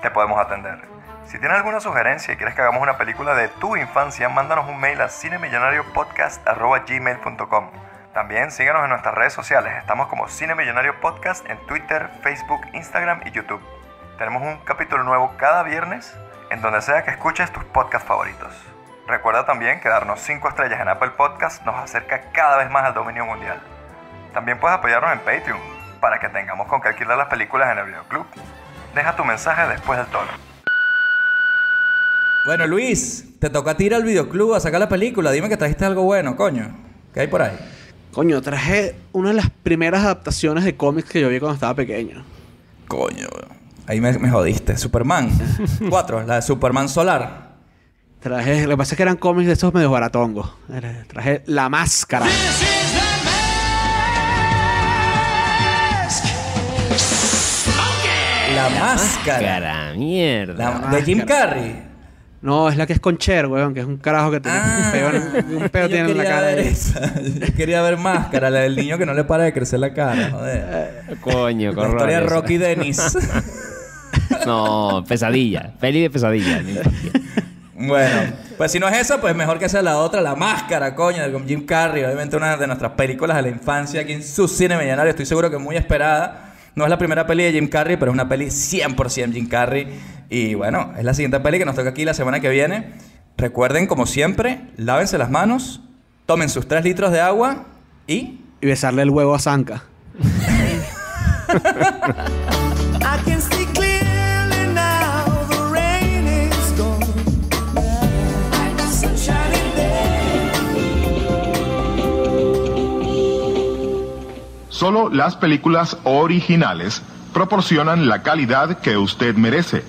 te podemos atender. Si tienes alguna sugerencia y quieres que hagamos una película de tu infancia, mándanos un mail a cinemillonariopodcast.com También síganos en nuestras redes sociales. Estamos como Cine Millonario Podcast en Twitter, Facebook, Instagram y YouTube. Tenemos un capítulo nuevo cada viernes en donde sea que escuches tus podcasts favoritos. Recuerda también que darnos 5 estrellas en Apple Podcast nos acerca cada vez más al dominio mundial. También puedes apoyarnos en Patreon para que tengamos con qué alquilar las películas en el videoclub. Deja tu mensaje después del tono. Bueno, Luis, te toca tirar al videoclub a sacar la película. Dime que trajiste algo bueno, coño. ¿Qué hay por ahí? Coño, traje una de las primeras adaptaciones de cómics que yo vi cuando estaba pequeño. Coño, weón. Ahí me, jodiste. Superman. *laughs* Cuatro, la de Superman Solar. Traje, lo que pasa es que eran cómics de esos medio baratongos. Traje la máscara. La, máscara. mierda. De Jim Carrey. No, es la que es con Cher, weón, que es un carajo que tiene ah, *laughs* un tiene en la cara. Yo quería ver máscara, la del niño que no le para de crecer la cara, joder. Coño, con La historia de Rocky Dennis. *laughs* *laughs* No, pesadilla. Peli de pesadilla. Bueno, pues si no es eso pues mejor que sea la otra, la máscara, coño, con Jim Carrey. Obviamente una de nuestras películas de la infancia aquí en su cine millonario. Estoy seguro que muy esperada. No es la primera peli de Jim Carrey, pero es una peli 100% Jim Carrey. Y bueno, es la siguiente peli que nos toca aquí la semana que viene. Recuerden, como siempre, lávense las manos, tomen sus 3 litros de agua y... Y besarle el huevo a Zanka. *laughs* Solo las películas originales proporcionan la calidad que usted merece.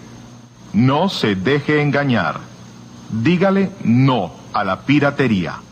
No se deje engañar. Dígale no a la piratería.